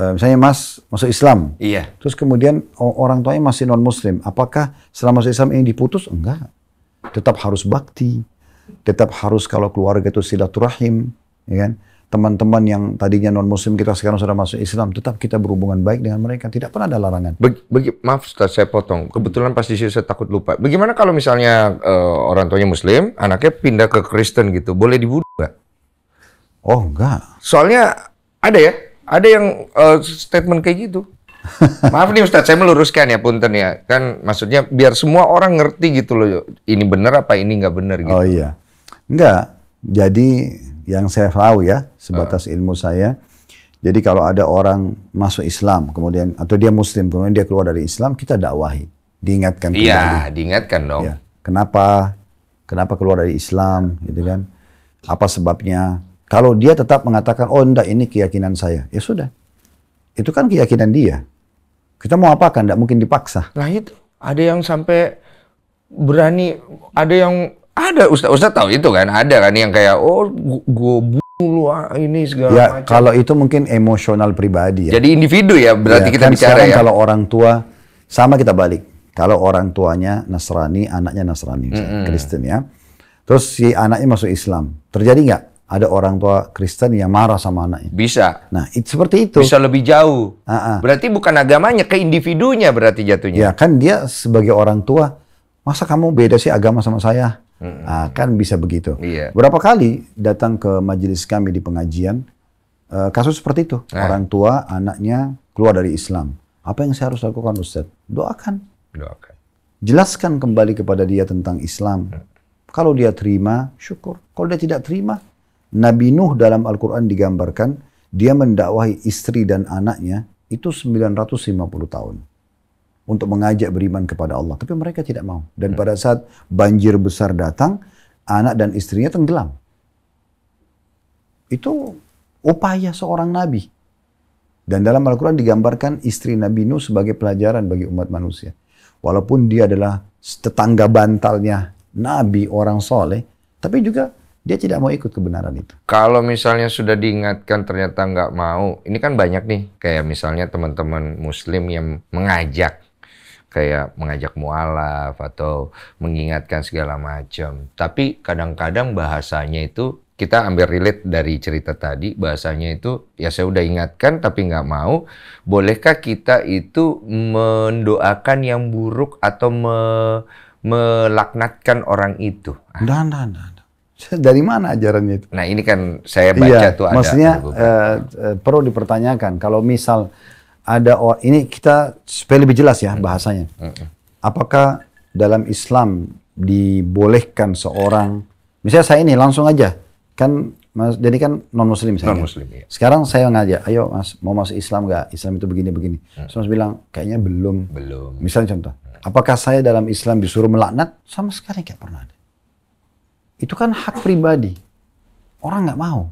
Speaker 2: eh, misalnya Mas masuk Islam, yeah. terus kemudian orang tuanya masih non Muslim, apakah selama masuk Islam ini diputus? Enggak, tetap harus bakti, tetap harus kalau keluarga itu silaturahim, ya kan? teman-teman yang tadinya non muslim kita sekarang sudah masuk Islam tetap kita berhubungan baik dengan mereka tidak pernah ada larangan.
Speaker 1: Bagi, maaf Ustaz, saya potong kebetulan pasti saya takut lupa. Bagaimana kalau misalnya uh, orang tuanya muslim anaknya pindah ke Kristen gitu boleh dibunuh nggak? Oh enggak. Soalnya ada ya ada yang uh, statement kayak gitu. Maaf nih Ustadz, saya meluruskan ya punten ya. Kan maksudnya biar semua orang ngerti gitu loh. Ini benar apa ini nggak benar gitu. Oh
Speaker 2: iya. Enggak. Jadi yang saya tahu ya sebatas uh. ilmu saya. Jadi kalau ada orang masuk Islam kemudian atau dia Muslim kemudian dia keluar dari Islam kita dakwahi, diingatkan Iya, diingatkan dong. Ya. Kenapa? Kenapa keluar dari Islam, gitu kan? Apa sebabnya? Kalau dia tetap mengatakan, oh enggak ini keyakinan saya, ya sudah. Itu kan keyakinan dia. Kita mau apakan, Tidak mungkin dipaksa. Nah itu,
Speaker 1: ada yang sampai berani, ada yang ada ustadz ustadz tahu itu kan, ada kan yang kayak oh gue bulu ah, ini segala ya, macam. kalau
Speaker 2: itu mungkin emosional pribadi ya. Jadi individu ya berarti ya, kita kan bicara ya. kalau orang tua sama kita balik. Kalau orang tuanya Nasrani, anaknya Nasrani, mm -hmm. Kristen ya. Terus si anaknya masuk Islam. Terjadi nggak? Ada orang tua Kristen yang marah sama anaknya. Bisa. Nah, itu seperti itu. Bisa lebih jauh. Uh -uh.
Speaker 1: Berarti bukan agamanya, ke
Speaker 2: individunya
Speaker 1: berarti jatuhnya.
Speaker 2: Ya, kan dia sebagai orang tua, masa kamu beda sih agama sama saya? Mm-hmm. Nah, kan bisa begitu. Iya. Berapa kali datang ke majelis kami di pengajian uh, kasus seperti itu. Eh. Orang tua anaknya keluar dari Islam. Apa yang saya harus lakukan Ustaz? Doakan. Doakan. Jelaskan kembali kepada dia tentang Islam. Mm. Kalau dia terima, syukur. Kalau dia tidak terima, Nabi Nuh dalam Al-Quran digambarkan, dia mendakwahi istri dan anaknya itu 950 tahun untuk mengajak beriman kepada Allah. Tapi mereka tidak mau. Dan hmm. pada saat banjir besar datang, anak dan istrinya tenggelam. Itu upaya seorang nabi. Dan dalam Al-Quran digambarkan istri Nabi Nuh sebagai pelajaran bagi umat manusia. Walaupun dia adalah tetangga bantalnya Nabi orang soleh, tapi juga dia tidak mau ikut kebenaran itu.
Speaker 1: Kalau misalnya sudah diingatkan ternyata nggak mau, ini kan banyak nih kayak misalnya teman-teman Muslim yang mengajak kayak mengajak mualaf atau mengingatkan segala macam. Tapi kadang-kadang bahasanya itu kita ambil relate dari cerita tadi bahasanya itu ya saya udah ingatkan tapi nggak mau bolehkah kita itu mendoakan yang buruk atau me melaknatkan orang itu?
Speaker 2: Nah, nah, nah. Dari mana ajarannya itu? Nah ini kan saya baca iya, tuh ada. Maksudnya uh, perlu dipertanyakan. Kalau misal ada orang ini kita supaya lebih jelas ya hmm. bahasanya. Hmm. Apakah dalam Islam dibolehkan seorang misalnya saya ini langsung aja kan mas jadi kan non muslim saya. Non muslim. ya. Sekarang saya ngajak, ayo mas mau masuk Islam nggak? Islam itu begini begini. Hmm. So, mas bilang kayaknya belum. Belum. Misalnya contoh, hmm. apakah saya dalam Islam disuruh melaknat? Sama sekali nggak pernah ada. Itu kan hak pribadi. Orang nggak mau.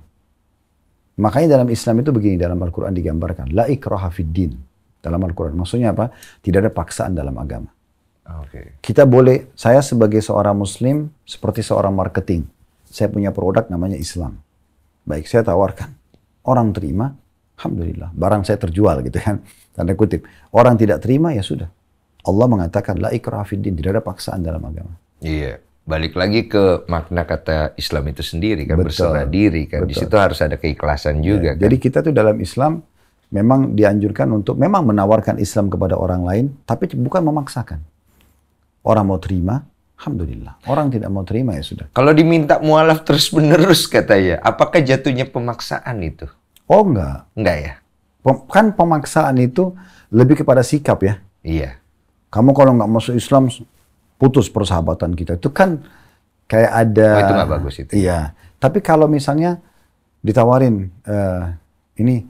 Speaker 2: Makanya dalam Islam itu begini, dalam Al-Quran digambarkan, la ikraha fid din. Dalam Al-Quran, maksudnya apa? Tidak ada paksaan dalam agama. Ah, okay. Kita boleh, saya sebagai seorang muslim, seperti seorang marketing. Saya punya produk namanya Islam. Baik, saya tawarkan. Orang terima, Alhamdulillah. Barang saya terjual gitu kan. Tanda kutip. Orang tidak terima, ya sudah. Allah mengatakan, la ikraha fid din. Tidak ada paksaan dalam agama.
Speaker 1: Iya. Yeah balik lagi ke makna kata Islam itu sendiri kan betul, berserah diri kan betul. di situ harus ada keikhlasan ya, juga. Ya, kan? Jadi
Speaker 2: kita tuh dalam Islam memang dianjurkan untuk memang menawarkan Islam kepada orang lain tapi bukan memaksakan. Orang mau terima, alhamdulillah. Orang tidak mau terima ya sudah.
Speaker 1: Kalau diminta mualaf terus menerus katanya, apakah jatuhnya pemaksaan itu?
Speaker 2: Oh enggak. Enggak ya. Kan pemaksaan itu lebih kepada sikap ya. Iya. Kamu kalau nggak masuk Islam putus persahabatan kita itu kan kayak ada oh, itu gak bagus itu iya tapi kalau misalnya ditawarin uh, ini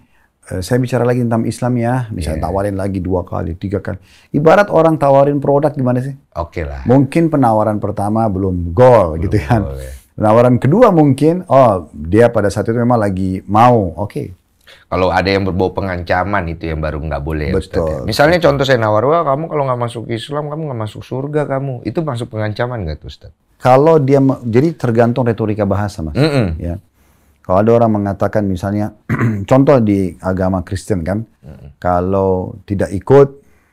Speaker 2: eh, saya bicara lagi tentang Islam ya misalnya yeah. tawarin lagi dua kali tiga kali ibarat orang tawarin produk gimana sih oke okay lah mungkin penawaran pertama belum goal belum gitu kan goal, ya. penawaran kedua mungkin oh dia pada saat itu memang lagi mau oke okay
Speaker 1: kalau ada yang berbau pengancaman itu yang baru nggak boleh. Ya. Betul. Ya, Misalnya betul. contoh saya nawar, wah kamu kalau nggak masuk Islam, kamu nggak masuk surga kamu. Itu masuk pengancaman nggak tuh Ustaz?
Speaker 2: Kalau dia, jadi tergantung retorika bahasa mas. Mm -mm. Ya. Kalau ada orang mengatakan misalnya, contoh di agama Kristen kan, mm -mm. kalau tidak ikut,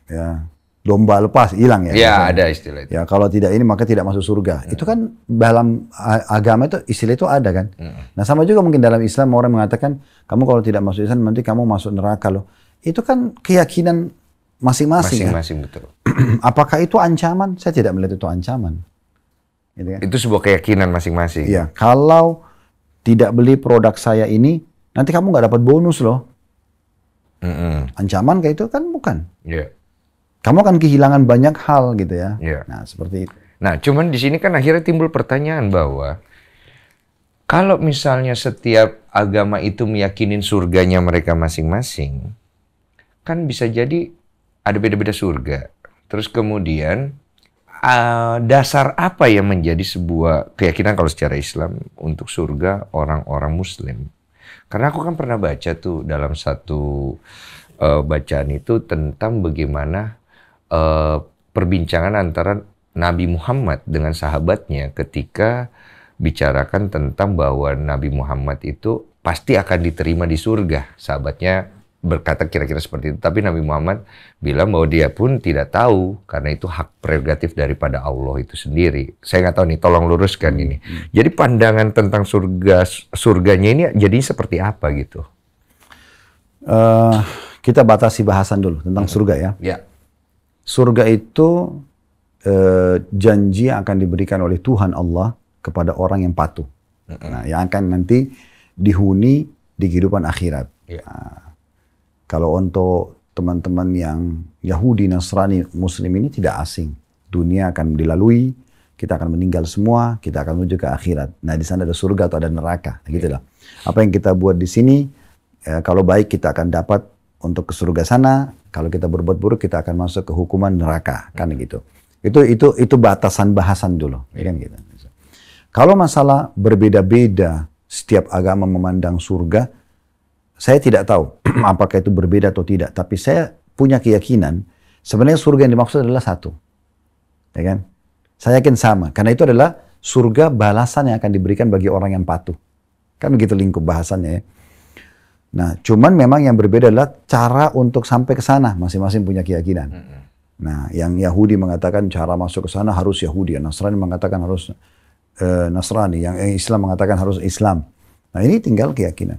Speaker 2: ya domba lepas hilang ya. Iya, ada istilah itu. Ya, kalau tidak ini maka tidak masuk surga. Hmm. Itu kan dalam agama itu istilah itu ada kan. Hmm. Nah, sama juga mungkin dalam Islam orang mengatakan kamu kalau tidak masuk Islam nanti kamu masuk neraka loh. Itu kan keyakinan masing-masing. Kan? Masing-masing betul. Apakah itu ancaman? Saya tidak melihat itu ancaman. Gitu kan?
Speaker 1: Itu sebuah keyakinan masing-masing.
Speaker 2: Iya, -masing. kalau tidak beli produk saya ini nanti kamu nggak dapat bonus loh. Mm -hmm. Ancaman kayak itu kan bukan. Iya. Yeah kamu akan kehilangan banyak hal gitu ya. ya. Nah, seperti itu. Nah, cuman di sini kan
Speaker 1: akhirnya timbul pertanyaan bahwa kalau misalnya setiap agama itu meyakinin surganya mereka masing-masing, kan bisa jadi ada beda-beda surga. Terus kemudian uh, dasar apa yang menjadi sebuah keyakinan kalau secara Islam untuk surga orang-orang Muslim? Karena aku kan pernah baca tuh dalam satu uh, bacaan itu tentang bagaimana uh, perbincangan antara Nabi Muhammad dengan sahabatnya ketika bicarakan tentang bahwa Nabi Muhammad itu pasti akan diterima di surga. Sahabatnya berkata kira-kira seperti itu. Tapi Nabi Muhammad bilang bahwa dia pun tidak tahu karena itu hak prerogatif daripada Allah itu sendiri. Saya nggak tahu nih, tolong luruskan ini. Hmm, hmm. Jadi pandangan tentang
Speaker 2: surga surganya ini jadi seperti apa gitu? Uh, kita batasi bahasan dulu tentang surga ya. Ya. Surga itu e, janji yang akan diberikan oleh Tuhan Allah kepada orang yang patuh. Nah, yang akan nanti dihuni di kehidupan akhirat. Yeah. Iya. Nah, kalau untuk teman-teman yang Yahudi, Nasrani, Muslim ini tidak asing. Dunia akan dilalui, kita akan meninggal semua, kita akan menuju ke akhirat. Nah, di sana ada surga atau ada neraka, nah, gitu iya. lah. Apa yang kita buat di sini, eh, kalau baik kita akan dapat untuk ke surga sana. Kalau kita berbuat buruk kita akan masuk ke hukuman neraka, kan gitu. Itu itu itu batasan bahasan dulu, ya kan gitu. Kalau masalah berbeda-beda setiap agama memandang surga, saya tidak tahu apakah itu berbeda atau tidak, tapi saya punya keyakinan sebenarnya surga yang dimaksud adalah satu. Ya kan? Saya yakin sama karena itu adalah surga balasan yang akan diberikan bagi orang yang patuh. Kan begitu lingkup bahasannya ya. Nah, cuman memang yang berbeda adalah cara untuk sampai ke sana, masing-masing punya keyakinan. Nah, yang Yahudi mengatakan cara masuk ke sana harus Yahudi, yang Nasrani mengatakan harus eh, Nasrani, yang Islam mengatakan harus Islam. Nah, ini tinggal keyakinan.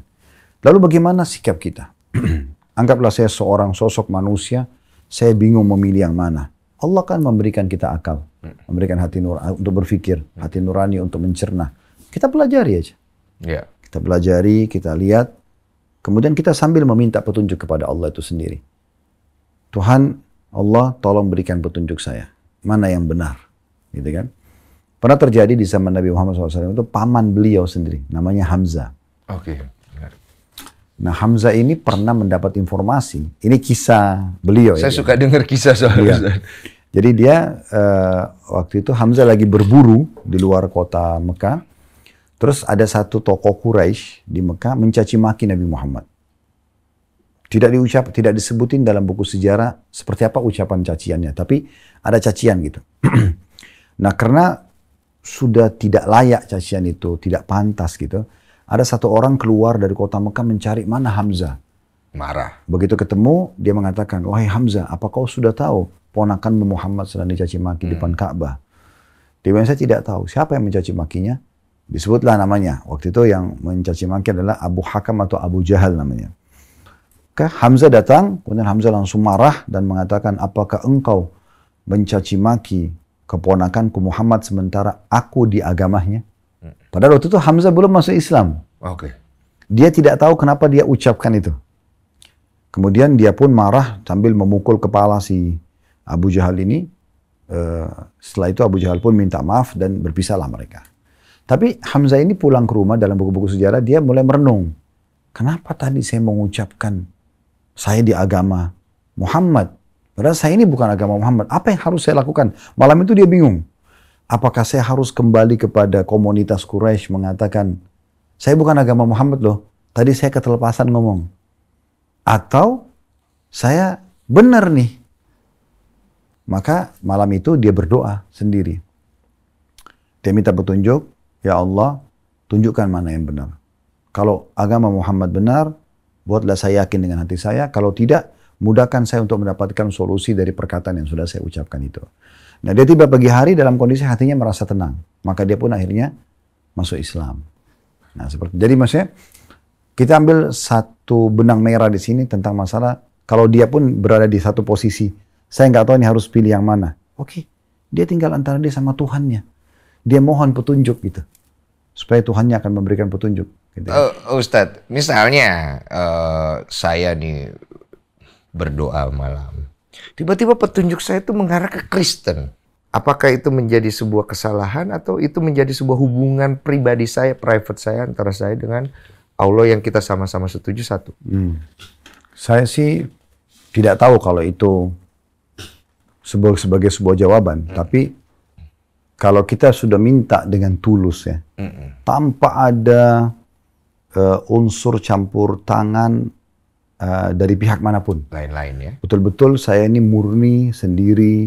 Speaker 2: Lalu bagaimana sikap kita? Anggaplah saya seorang sosok manusia, saya bingung memilih yang mana. Allah kan memberikan kita akal, mm. memberikan hati nurani ah, untuk berpikir, mm. hati nurani untuk mencerna. Kita pelajari aja. Yeah. Kita pelajari, kita lihat, Kemudian kita sambil meminta petunjuk kepada Allah itu sendiri. Tuhan, Allah tolong berikan petunjuk saya. Mana yang benar? Gitu kan? Pernah terjadi di zaman Nabi Muhammad SAW itu paman beliau sendiri, namanya Hamzah. Oke. Okay. Nah Hamzah ini pernah mendapat informasi, ini kisah beliau. Saya ya,
Speaker 1: suka dengar kisah soalnya.
Speaker 2: Jadi dia uh, waktu itu Hamzah lagi berburu di luar kota Mekah Terus ada satu tokoh Quraisy di Mekah mencaci maki Nabi Muhammad. Tidak diucap, tidak disebutin dalam buku sejarah seperti apa ucapan caciannya, tapi ada cacian gitu. nah, karena sudah tidak layak cacian itu, tidak pantas gitu. Ada satu orang keluar dari kota Mekah mencari mana Hamzah. Marah. Begitu ketemu, dia mengatakan, "Wahai Hamzah, apa kau sudah tahu ponakan Muhammad sedang dicaci maki hmm. depan Ka'bah?" Dia bilang, "Saya tidak tahu. Siapa yang mencaci makinya?" Disebutlah namanya. Waktu itu yang mencaci maki adalah Abu Hakam atau Abu Jahal namanya. Maka Hamzah datang, kemudian Hamzah langsung marah dan mengatakan, apakah engkau mencaci maki keponakanku Muhammad sementara aku di agamanya? Hmm. Padahal waktu itu Hamzah belum masuk Islam. Oke. Dia tidak tahu kenapa dia ucapkan itu. Kemudian dia pun marah sambil memukul kepala si Abu Jahal ini. Eh, setelah itu Abu Jahal pun minta maaf dan berpisahlah mereka. Tapi Hamzah ini pulang ke rumah dalam buku-buku sejarah, dia mulai merenung. Kenapa tadi saya mengucapkan saya di agama Muhammad? Padahal saya ini bukan agama Muhammad. Apa yang harus saya lakukan? Malam itu dia bingung. Apakah saya harus kembali kepada komunitas Quraisy mengatakan, saya bukan agama Muhammad loh, tadi saya ketelepasan ngomong. Atau saya benar nih. Maka malam itu dia berdoa sendiri. Dia minta petunjuk, Ya Allah, tunjukkan mana yang benar. Kalau agama Muhammad benar, buatlah saya yakin dengan hati saya. Kalau tidak, mudahkan saya untuk mendapatkan solusi dari perkataan yang sudah saya ucapkan itu. Nah dia tiba pagi hari dalam kondisi hatinya merasa tenang. Maka dia pun akhirnya masuk Islam. Nah seperti jadi maksudnya kita ambil satu benang merah di sini tentang masalah kalau dia pun berada di satu posisi saya nggak tahu ini harus pilih yang mana. Oke, okay. dia tinggal antara dia sama Tuhannya dia mohon petunjuk gitu. Supaya Tuhannya akan memberikan petunjuk. Gitu.
Speaker 1: Uh, Ustadz, misalnya uh, saya nih berdoa malam. Tiba-tiba petunjuk saya itu mengarah ke Kristen. Apakah itu menjadi sebuah kesalahan atau itu menjadi sebuah hubungan pribadi saya, private saya antara saya dengan Allah yang kita sama-sama setuju satu?
Speaker 2: Hmm. Saya sih tidak tahu kalau itu sebagai, sebagai sebuah jawaban, hmm. tapi kalau kita sudah minta dengan tulus ya, mm -mm. tanpa ada uh, unsur campur tangan uh, dari pihak manapun. Lain-lain ya. Betul-betul saya ini murni sendiri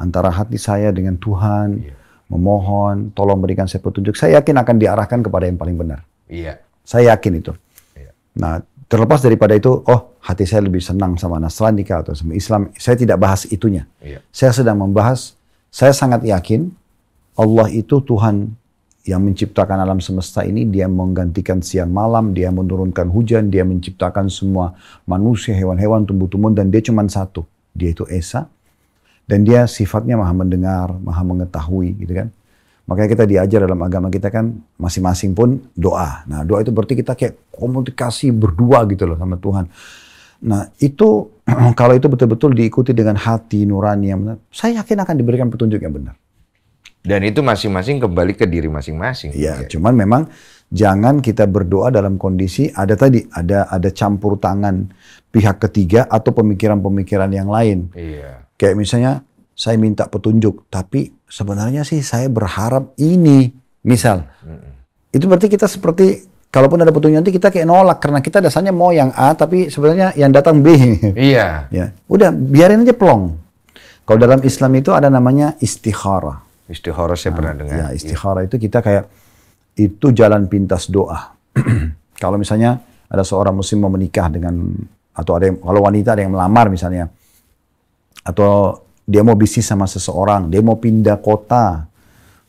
Speaker 2: antara hati saya dengan Tuhan, yeah. memohon, tolong berikan saya petunjuk. Saya yakin akan diarahkan kepada yang paling benar. Iya. Yeah. Saya yakin itu. Yeah. Nah, terlepas daripada itu, oh hati saya lebih senang sama Nasrani atau sama Islam, saya tidak bahas itunya. Yeah. Saya sedang membahas, saya sangat yakin Allah itu Tuhan yang menciptakan alam semesta ini, dia menggantikan siang malam, dia menurunkan hujan, dia menciptakan semua manusia, hewan-hewan, tumbuh-tumbuhan, dan dia cuma satu. Dia itu Esa, dan dia sifatnya maha mendengar, maha mengetahui gitu kan. Makanya kita diajar dalam agama kita kan masing-masing pun doa. Nah doa itu berarti kita kayak komunikasi berdua gitu loh sama Tuhan. Nah itu kalau itu betul-betul diikuti dengan hati nurani yang benar, saya yakin akan diberikan petunjuk yang benar.
Speaker 1: Dan itu masing-masing kembali ke diri masing-masing. Iya, ya.
Speaker 2: cuman memang jangan kita berdoa dalam kondisi ada tadi ada ada campur tangan pihak ketiga atau pemikiran-pemikiran yang lain. Iya. Kayak misalnya saya minta petunjuk, tapi sebenarnya sih saya berharap ini, misal. Mm-mm. Itu berarti kita seperti kalaupun ada petunjuk nanti kita kayak nolak karena kita dasarnya mau yang A tapi sebenarnya yang datang B. Iya. ya. Udah biarin aja plong. Kalau dalam Islam itu ada namanya istikharah. Istihara saya nah, pernah ah, dengar. Ya, iya. istikhara itu kita kayak itu jalan pintas doa. kalau misalnya ada seorang muslim mau menikah dengan atau ada yang, kalau wanita ada yang melamar misalnya atau dia mau bisnis sama seseorang, dia mau pindah kota,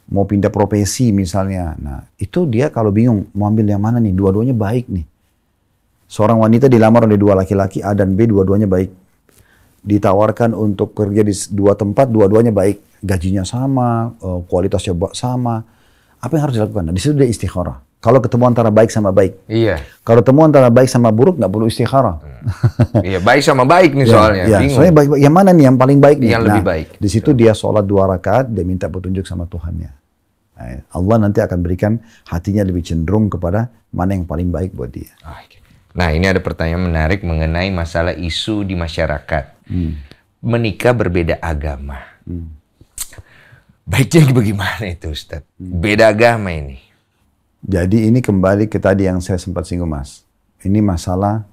Speaker 2: mau pindah profesi misalnya. Nah, itu dia kalau bingung mau ambil yang mana nih, dua-duanya baik nih. Seorang wanita dilamar oleh dua laki-laki A dan B, dua-duanya baik ditawarkan untuk kerja di dua tempat, dua-duanya baik, gajinya sama, eh, kualitasnya sama. Apa yang harus dilakukan? Nah, di situ dia istikharah. Kalau ketemu antara baik sama baik. Iya. Kalau ketemu antara baik sama buruk nggak perlu istikharah. Hmm.
Speaker 1: iya, baik sama baik nih ya, soalnya. Iya, Bingung. soalnya
Speaker 2: baik, baik, yang mana nih yang paling baik nih? Yang nah, lebih baik. Di situ dia sholat dua rakaat, dia minta petunjuk sama Tuhannya. Nah, Allah nanti akan berikan hatinya lebih cenderung kepada mana yang paling baik buat dia. Ah,
Speaker 1: nah, ini ada pertanyaan menarik mengenai masalah isu di masyarakat hmm. menikah berbeda agama. Hmm.
Speaker 2: Baiknya bagaimana itu Ustaz? Hmm. Beda agama ini. Jadi ini kembali ke tadi yang saya sempat singgung Mas. Ini masalah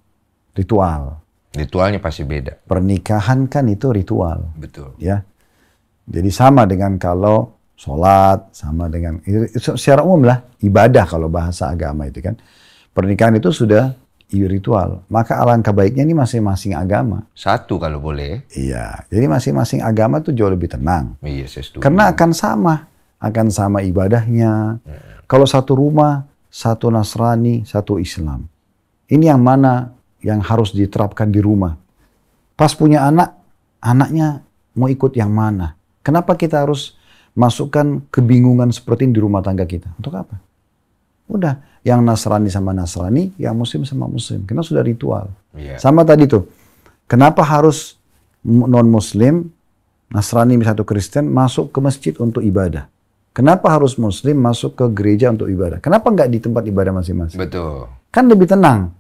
Speaker 2: ritual. Ritualnya pasti beda. Pernikahan kan itu ritual. Betul. Ya. Jadi sama dengan kalau sholat, sama dengan secara umum lah ibadah kalau bahasa agama itu kan. Pernikahan itu sudah spiritual. Maka alangkah baiknya ini masing-masing agama.
Speaker 1: Satu kalau boleh.
Speaker 2: Iya. Jadi masing-masing agama tuh jauh lebih tenang. Iya, saya setuju. Karena akan sama. Akan sama ibadahnya. Hmm. Kalau satu rumah, satu Nasrani, satu Islam. Ini yang mana yang harus diterapkan di rumah. Pas punya anak, anaknya mau ikut yang mana? Kenapa kita harus masukkan kebingungan seperti ini di rumah tangga kita? Untuk apa? Udah, yang Nasrani sama Nasrani, yang Muslim sama Muslim. Karena sudah ritual. Yeah. Sama tadi tuh, kenapa harus non-Muslim, Nasrani satu Kristen masuk ke masjid untuk ibadah? Kenapa harus Muslim masuk ke gereja untuk ibadah? Kenapa nggak di tempat ibadah masing-masing? Betul. Kan lebih tenang.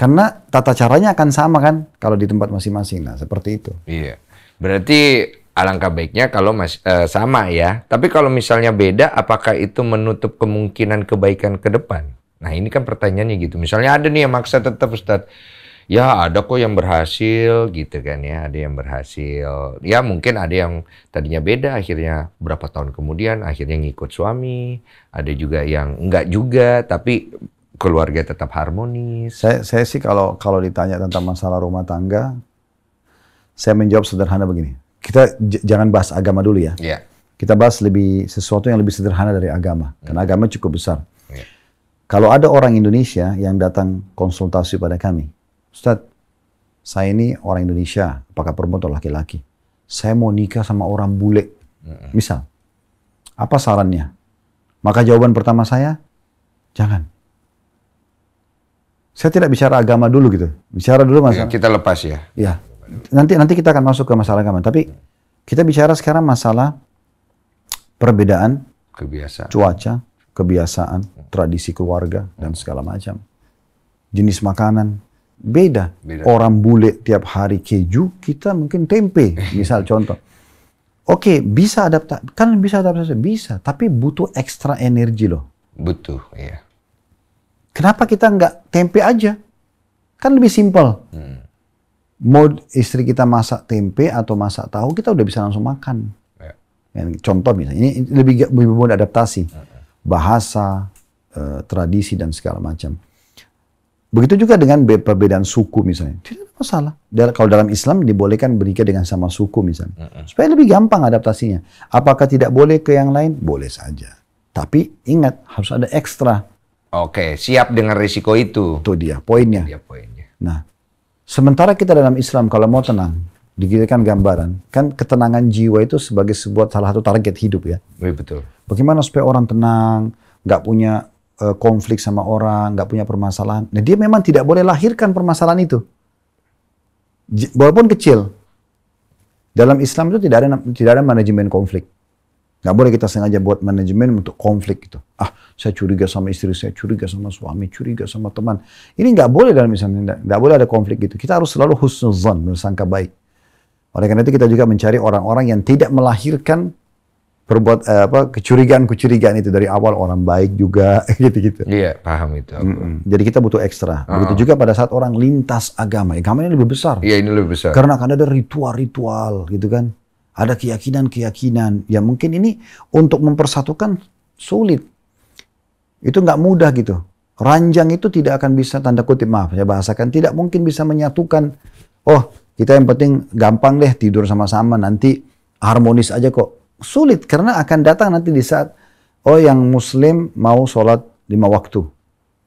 Speaker 2: Karena tata caranya akan sama kan kalau di tempat masing-masing. Nah, seperti itu. Iya.
Speaker 1: Berarti alangkah baiknya kalau mas, e, sama ya. Tapi kalau misalnya beda, apakah itu menutup kemungkinan kebaikan ke depan? Nah ini kan pertanyaannya gitu. Misalnya ada nih yang maksa tetap Ustaz. Ya ada kok yang berhasil gitu kan ya. Ada yang berhasil. Ya mungkin ada yang tadinya beda akhirnya berapa tahun kemudian akhirnya ngikut suami. Ada juga yang enggak juga tapi
Speaker 2: keluarga tetap harmonis. Saya, saya sih kalau kalau ditanya tentang masalah rumah tangga, saya menjawab sederhana begini kita jangan bahas agama dulu ya. Yeah. Kita bahas lebih sesuatu yang lebih sederhana dari agama, mm. karena agama cukup besar. Yeah. Kalau ada orang Indonesia yang datang konsultasi pada kami, Ustadz, saya ini orang Indonesia, apakah perempuan atau laki-laki? Saya mau nikah sama orang bule, hmm. misal. Apa sarannya? Maka jawaban pertama saya, jangan. Saya tidak bicara agama dulu gitu. Bicara dulu masalah. Iya, kita lepas ya. Iya nanti nanti kita akan masuk ke masalah agama. Tapi kita bicara sekarang masalah perbedaan kebiasaan, cuaca, kebiasaan, tradisi keluarga dan segala macam. Jenis makanan beda. beda. Orang bule tiap hari keju, kita mungkin tempe, misal contoh. Oke, okay, bisa adaptasi. Kan bisa adaptasi, bisa. Tapi butuh ekstra energi loh. Butuh, iya. Kenapa kita nggak tempe aja? Kan lebih simpel. Hmm mau istri kita masak tempe atau masak tahu kita udah bisa langsung makan ya. contoh misalnya ini lebih lebih mudah adaptasi bahasa eh, tradisi dan segala macam begitu juga dengan perbedaan suku misalnya tidak ada masalah kalau dalam Islam dibolehkan berikan dengan sama suku misalnya supaya lebih gampang adaptasinya apakah tidak boleh ke yang lain boleh saja tapi ingat harus ada ekstra
Speaker 1: oke siap dengan risiko itu itu dia
Speaker 2: poinnya, itu dia poinnya. nah Sementara kita dalam Islam kalau mau tenang, diberikan gambaran, kan ketenangan jiwa itu sebagai sebuah salah satu target hidup ya. ya betul. Bagaimana supaya orang tenang, nggak punya uh, konflik sama orang, nggak punya permasalahan. Nah dia memang tidak boleh lahirkan permasalahan itu, walaupun kecil. Dalam Islam itu tidak ada tidak ada manajemen konflik. Gak boleh kita sengaja buat manajemen untuk konflik gitu. Ah, saya curiga sama istri, saya curiga sama suami, curiga sama teman. Ini nggak boleh dalam Islam. Nggak boleh ada konflik gitu. Kita harus selalu husnuzan, bersangka baik. Oleh karena itu kita juga mencari orang-orang yang tidak melahirkan perbuat eh, apa kecurigaan-kecurigaan itu dari awal orang baik juga gitu-gitu. Iya, paham itu. Aku. Mm hmm Jadi kita butuh ekstra. Uh ah. -huh. Begitu juga pada saat orang lintas agama, agama ini lebih besar. Iya, ini lebih besar. Karena kan ada ritual-ritual gitu kan. Ada keyakinan-keyakinan. yang mungkin ini untuk mempersatukan sulit. Itu nggak mudah gitu. Ranjang itu tidak akan bisa, tanda kutip maaf saya bahasakan, tidak mungkin bisa menyatukan, oh kita yang penting gampang deh tidur sama-sama, nanti harmonis aja kok. Sulit karena akan datang nanti di saat, oh yang muslim mau sholat lima waktu,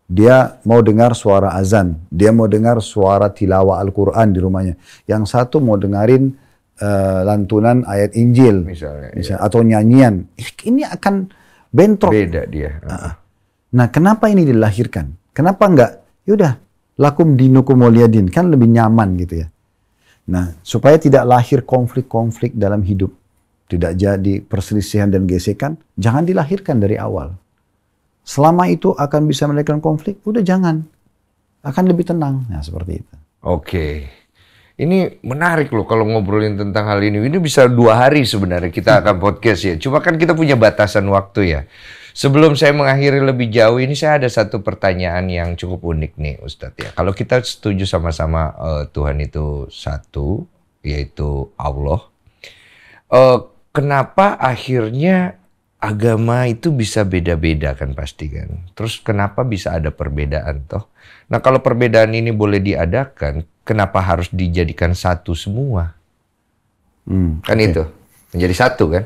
Speaker 2: dia mau dengar suara azan, dia mau dengar suara tilawah Al-Quran di rumahnya. Yang satu mau dengarin uh, lantunan ayat Injil misalnya, iya. misalnya iya. atau nyanyian ini akan bentrok beda dia uh, nah kenapa ini dilahirkan kenapa enggak yaudah lakum dinukum waliyadin kan lebih nyaman gitu ya nah supaya tidak lahir konflik-konflik dalam hidup tidak jadi perselisihan dan gesekan jangan dilahirkan dari awal selama itu akan bisa melahirkan konflik udah jangan akan lebih tenang nah seperti itu
Speaker 1: oke okay ini menarik loh kalau ngobrolin tentang hal ini. Ini bisa dua hari sebenarnya kita akan hmm. podcast ya. Cuma kan kita punya batasan waktu ya. Sebelum saya mengakhiri lebih jauh ini saya ada satu pertanyaan yang cukup unik nih Ustadz ya. Kalau kita setuju sama-sama uh, Tuhan itu satu yaitu Allah. Uh, kenapa akhirnya agama itu bisa beda-beda kan pasti kan. Terus kenapa bisa ada perbedaan toh? Nah kalau perbedaan ini boleh diadakan kenapa harus dijadikan
Speaker 2: satu semua? Hmm, kan okay. itu menjadi satu kan?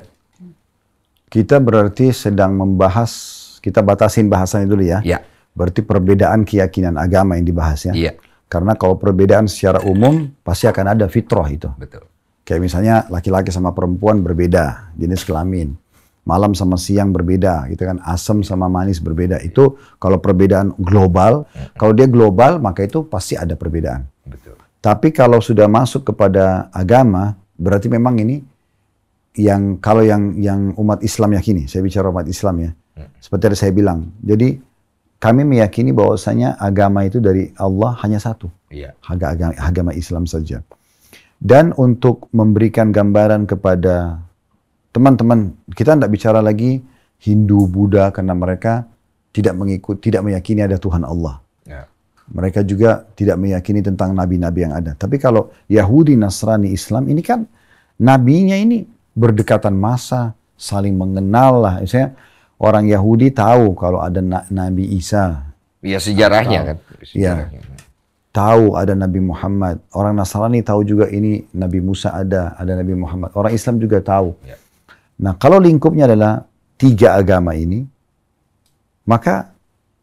Speaker 2: Kita berarti sedang membahas kita batasin bahasannya dulu ya. ya. Berarti perbedaan keyakinan agama yang dibahas ya. ya. Karena kalau perbedaan secara umum pasti akan ada fitrah itu. Betul. Kayak misalnya laki-laki sama perempuan berbeda jenis kelamin malam sama siang berbeda gitu kan asam sama manis berbeda itu kalau perbedaan global kalau dia global maka itu pasti ada perbedaan Betul. tapi kalau sudah masuk kepada agama berarti memang ini yang kalau yang yang umat Islam yakini saya bicara umat Islam ya mm. seperti yang saya bilang jadi kami meyakini bahwasanya agama itu dari Allah hanya satu iya. agama agama Islam saja dan untuk memberikan gambaran kepada teman-teman kita tidak bicara lagi Hindu Buddha karena mereka tidak mengikut tidak meyakini ada Tuhan Allah. Ya. Mereka juga tidak meyakini tentang nabi-nabi yang ada. Tapi kalau Yahudi, Nasrani, Islam ini kan nabinya ini berdekatan masa, saling mengenal lah. Misalnya orang Yahudi tahu kalau ada na Nabi Isa.
Speaker 1: Ya sejarahnya tahu. kan.
Speaker 2: Iya, sejarahnya. Ya. Tahu ada Nabi Muhammad. Orang Nasrani tahu juga ini Nabi Musa ada, ada Nabi Muhammad. Orang Islam juga tahu. Ya. Nah, kalau lingkupnya adalah tiga agama ini, maka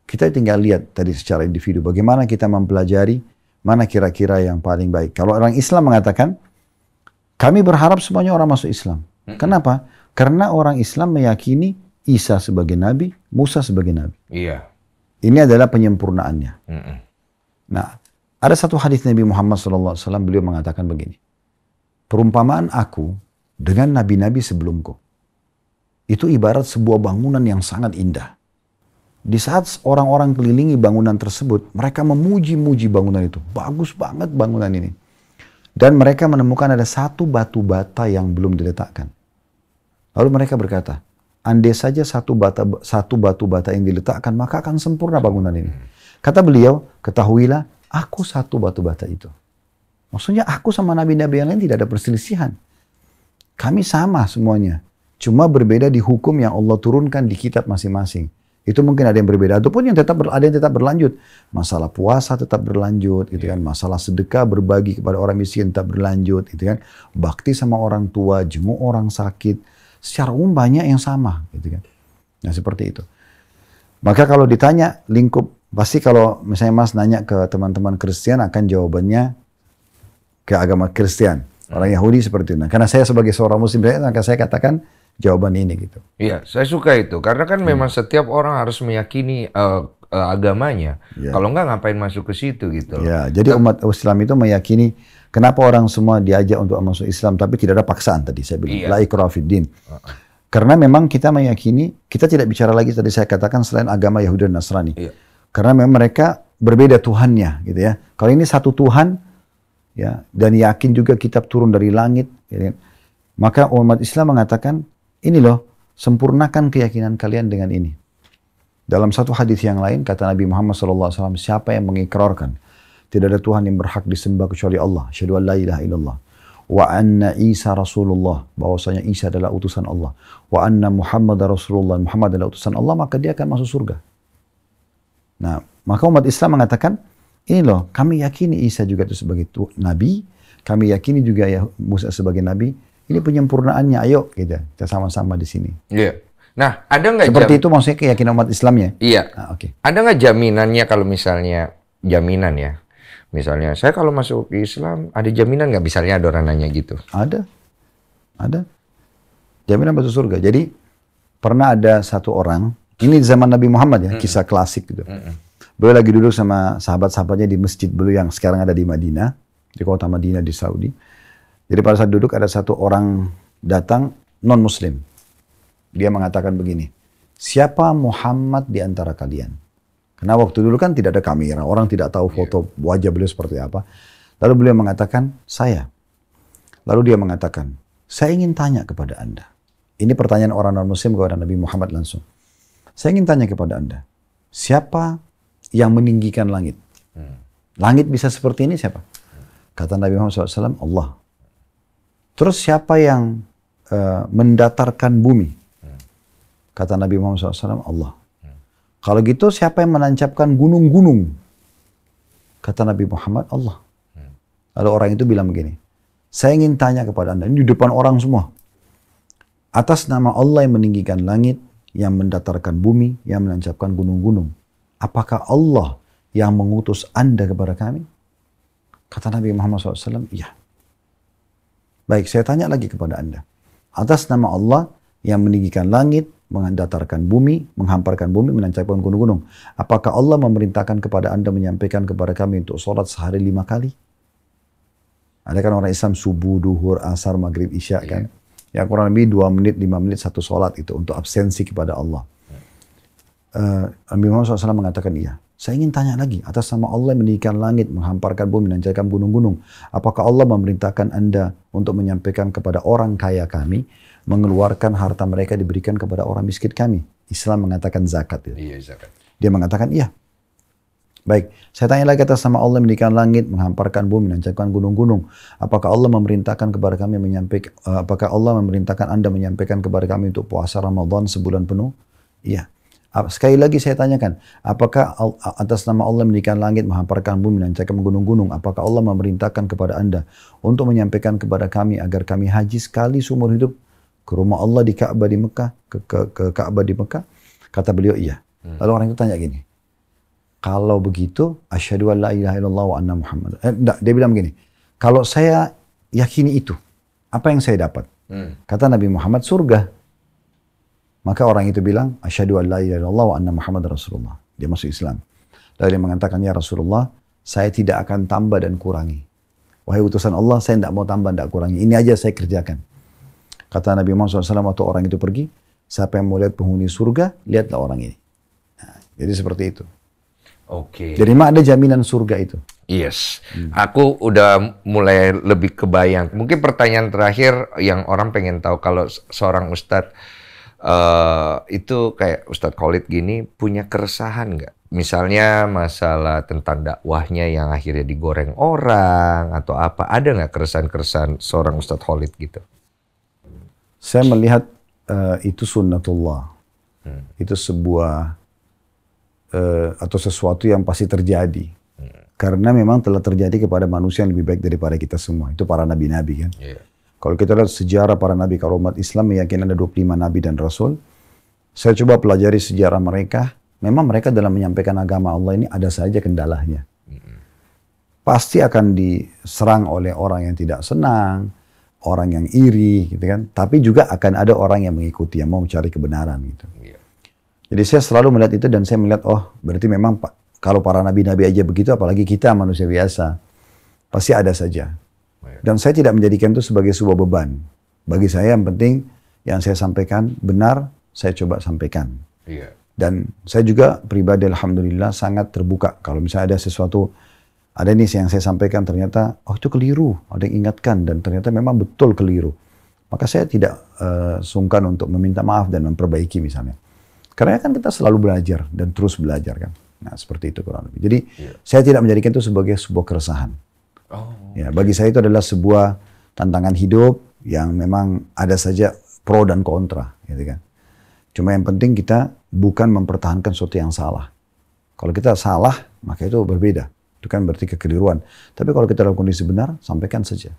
Speaker 2: kita tinggal lihat tadi secara individu bagaimana kita mempelajari mana kira-kira yang paling baik. Kalau orang Islam mengatakan, kami berharap semuanya orang masuk Islam. Kenapa? Karena orang Islam meyakini Isa sebagai nabi, Musa sebagai nabi. Iya. Ini adalah penyempurnaannya. -mm. Nah, ada satu hadis Nabi Muhammad SAW beliau mengatakan begini. Perumpamaan aku dengan nabi-nabi sebelumku. Itu ibarat sebuah bangunan yang sangat indah. Di saat orang-orang kelilingi bangunan tersebut, mereka memuji-muji bangunan itu. Bagus banget bangunan ini. Dan mereka menemukan ada satu batu bata yang belum diletakkan. Lalu mereka berkata, andai saja satu bata satu batu bata yang diletakkan maka akan sempurna bangunan ini. Kata beliau, ketahuilah aku satu batu bata itu. Maksudnya aku sama nabi-nabi yang lain tidak ada perselisihan. Kami sama semuanya. Cuma berbeda di hukum yang Allah turunkan di kitab masing-masing. Itu mungkin ada yang berbeda ataupun yang tetap ber, ada yang tetap berlanjut. Masalah puasa tetap berlanjut gitu iya. kan. Masalah sedekah berbagi kepada orang miskin tetap berlanjut gitu kan. Bakti sama orang tua, jenguk orang sakit. Secara umum banyak yang sama gitu kan. Nah seperti itu. Maka kalau ditanya lingkup pasti kalau misalnya Mas nanya ke teman-teman Kristen akan jawabannya ke agama Kristen. Orang Yahudi seperti itu. Nah, karena saya sebagai seorang muslim, maka saya katakan jawaban ini gitu.
Speaker 1: Iya, saya suka itu. Karena kan hmm. memang setiap orang harus meyakini uh, uh, agamanya. Yeah. Kalau enggak ngapain masuk ke situ gitu.
Speaker 2: Iya, jadi nah. umat Islam itu meyakini kenapa orang semua diajak untuk masuk Islam tapi tidak ada paksaan tadi saya bilang. Yeah. La ikra Uh -uh. Karena memang kita meyakini, kita tidak bicara lagi tadi saya katakan selain agama Yahudi dan Nasrani. Yeah. Karena memang mereka berbeda Tuhannya gitu ya. Kalau ini satu Tuhan, ya dan yakin juga kitab turun dari langit ya. Kan? maka umat Islam mengatakan ini loh sempurnakan keyakinan kalian dengan ini dalam satu hadis yang lain kata Nabi Muhammad SAW siapa yang mengikrarkan tidak ada Tuhan yang berhak disembah kecuali Allah syahadu la ilaha illallah wa anna Isa Rasulullah bahwasanya Isa adalah utusan Allah wa anna Muhammad Rasulullah Muhammad adalah utusan Allah maka dia akan masuk surga nah maka umat Islam mengatakan ini loh, kami yakini Isa juga itu sebagai tu, nabi, kami yakini juga ya Musa sebagai nabi. Ini penyempurnaannya, ayo kita gitu. kita sama-sama di sini. Iya. Yeah.
Speaker 1: Nah, ada nggak seperti itu
Speaker 2: maksudnya keyakinan umat Islamnya?
Speaker 1: Iya. Ah, Oke. Okay. Ada nggak jaminannya kalau misalnya jaminan ya? Misalnya saya kalau masuk Islam ada jaminan nggak? Misalnya ada orang nanya gitu.
Speaker 2: Ada, ada. Jaminan masuk surga. Jadi pernah ada satu orang. Ini zaman Nabi Muhammad ya, mm -mm. kisah klasik gitu. Mm -mm. Beliau lagi duduk sama sahabat-sahabatnya di masjid beliau yang sekarang ada di Madinah, di kota Madinah di Saudi. Jadi pada saat duduk ada satu orang datang non-muslim. Dia mengatakan begini, siapa Muhammad di antara kalian? Karena waktu dulu kan tidak ada kamera, orang tidak tahu iya. foto wajah beliau seperti apa. Lalu beliau mengatakan, saya. Lalu dia mengatakan, saya ingin tanya kepada Anda. Ini pertanyaan orang non-muslim kepada Nabi Muhammad langsung. Saya ingin tanya kepada Anda, siapa yang meninggikan langit. Hmm. Langit bisa seperti ini siapa? Kata Nabi Muhammad SAW, Allah. Terus siapa yang uh, mendatarkan bumi? Hmm. Kata Nabi Muhammad SAW, Allah. Hmm. Kalau gitu siapa yang menancapkan gunung-gunung? Kata Nabi Muhammad, Allah. Lalu orang itu bilang begini, saya ingin tanya kepada anda, ini di depan orang semua. Atas nama Allah yang meninggikan langit, yang mendatarkan bumi, yang menancapkan gunung-gunung apakah Allah yang mengutus anda kepada kami? Kata Nabi Muhammad SAW, iya. Baik, saya tanya lagi kepada anda. Atas nama Allah yang meninggikan langit, mendatarkan bumi, menghamparkan bumi, menancapkan gunung-gunung. Apakah Allah memerintahkan kepada anda menyampaikan kepada kami untuk sholat sehari lima kali? Ada kan orang Islam subuh, duhur, asar, maghrib, isya yeah. kan? Iya. Ya kurang lebih dua menit, lima menit, satu sholat itu untuk absensi kepada Allah. Uh, Nabi Muhammad SAW mengatakan iya. Saya ingin tanya lagi, atas nama Allah yang langit, menghamparkan bumi, menanjakan gunung-gunung, apakah Allah memerintahkan Anda untuk menyampaikan kepada orang kaya kami, mengeluarkan harta mereka diberikan kepada orang miskin kami? Islam mengatakan zakat. Ya. Iya, zakat. Dia mengatakan iya. Baik, saya tanya lagi atas nama Allah mendirikan langit, menghamparkan bumi, menanjakan gunung-gunung. Apakah Allah memerintahkan kepada kami menyampaikan, eh, apakah Allah memerintahkan Anda menyampaikan kepada kami untuk puasa Ramadan sebulan penuh? Iya. Sekali lagi saya tanyakan, apakah atas nama Allah mendirikan langit, menghamparkan bumi, menancapkan gunung-gunung, apakah Allah memerintahkan kepada anda untuk menyampaikan kepada kami agar kami haji sekali seumur hidup ke rumah Allah di Ka'bah di Mekah, ke, ke, ke Ka'bah di Mekah? Kata beliau, iya. Hmm. Lalu orang itu tanya gini, kalau begitu, asyhadu an la ilaha illallah wa anna Muhammad. Eh, enggak, dia bilang gini kalau saya yakini itu, apa yang saya dapat? Hmm. Kata Nabi Muhammad, surga. Maka orang itu bilang, asyhadu an la ilaha wa anna Muhammad Rasulullah. Dia masuk Islam. Lalu dia mengatakan, ya Rasulullah, saya tidak akan tambah dan kurangi. Wahai utusan Allah, saya tidak mau tambah, dan kurangi. Ini aja saya kerjakan. Kata Nabi Muhammad SAW waktu orang itu pergi, siapa yang mau lihat penghuni surga, lihatlah orang ini. Nah, jadi seperti itu. Oke. Okay. Jadi mana ada jaminan surga itu.
Speaker 1: Yes. Hmm. Aku udah mulai lebih kebayang. Mungkin pertanyaan terakhir yang orang pengen tahu kalau seorang ustadz Eh, itu kayak Ustadz Khalid gini punya keresahan nggak? Misalnya masalah tentang dakwahnya yang akhirnya digoreng orang atau apa, ada nggak keresahan-keresahan seorang Ustadz Khalid gitu?
Speaker 2: Saya melihat uh, itu sunnatullah. Hmm. Itu sebuah uh, atau sesuatu yang pasti terjadi. Hmm. Karena memang telah terjadi kepada manusia yang lebih baik daripada kita semua. Itu para nabi-nabi kan. Yeah. Kalau kita lihat sejarah para nabi kalau umat Islam meyakini ada 25 nabi dan rasul, saya coba pelajari sejarah mereka. Memang mereka dalam menyampaikan agama Allah ini ada saja kendalanya. Pasti akan diserang oleh orang yang tidak senang, orang yang iri, gitu kan. Tapi juga akan ada orang yang mengikuti, yang mau mencari kebenaran, gitu. Iya. Jadi saya selalu melihat itu dan saya melihat, oh berarti memang kalau para nabi-nabi aja begitu, apalagi kita manusia biasa, pasti ada saja Iya. Dan saya tidak menjadikan itu sebagai sebuah beban. Bagi saya yang penting yang saya sampaikan benar, saya coba sampaikan. Iya. Dan saya juga pribadi alhamdulillah sangat terbuka. Kalau misalnya ada sesuatu ada nih yang saya sampaikan ternyata oh itu keliru, ada yang ingatkan dan ternyata memang betul keliru. Maka saya tidak uh, sungkan untuk meminta maaf dan memperbaiki misalnya. Karena kan kita selalu belajar dan terus belajar kan. Nah, seperti itu kurang lebih. Jadi, iya. saya tidak menjadikan itu sebagai sebuah keresahan. Oh. Ya, bagi saya itu adalah sebuah tantangan hidup yang memang ada saja pro dan kontra, gitu kan. Cuma yang penting kita bukan mempertahankan sesuatu yang salah. Kalau kita salah, maka itu berbeda. Itu kan berarti kekeliruan. Tapi kalau kita dalam kondisi benar, sampaikan saja.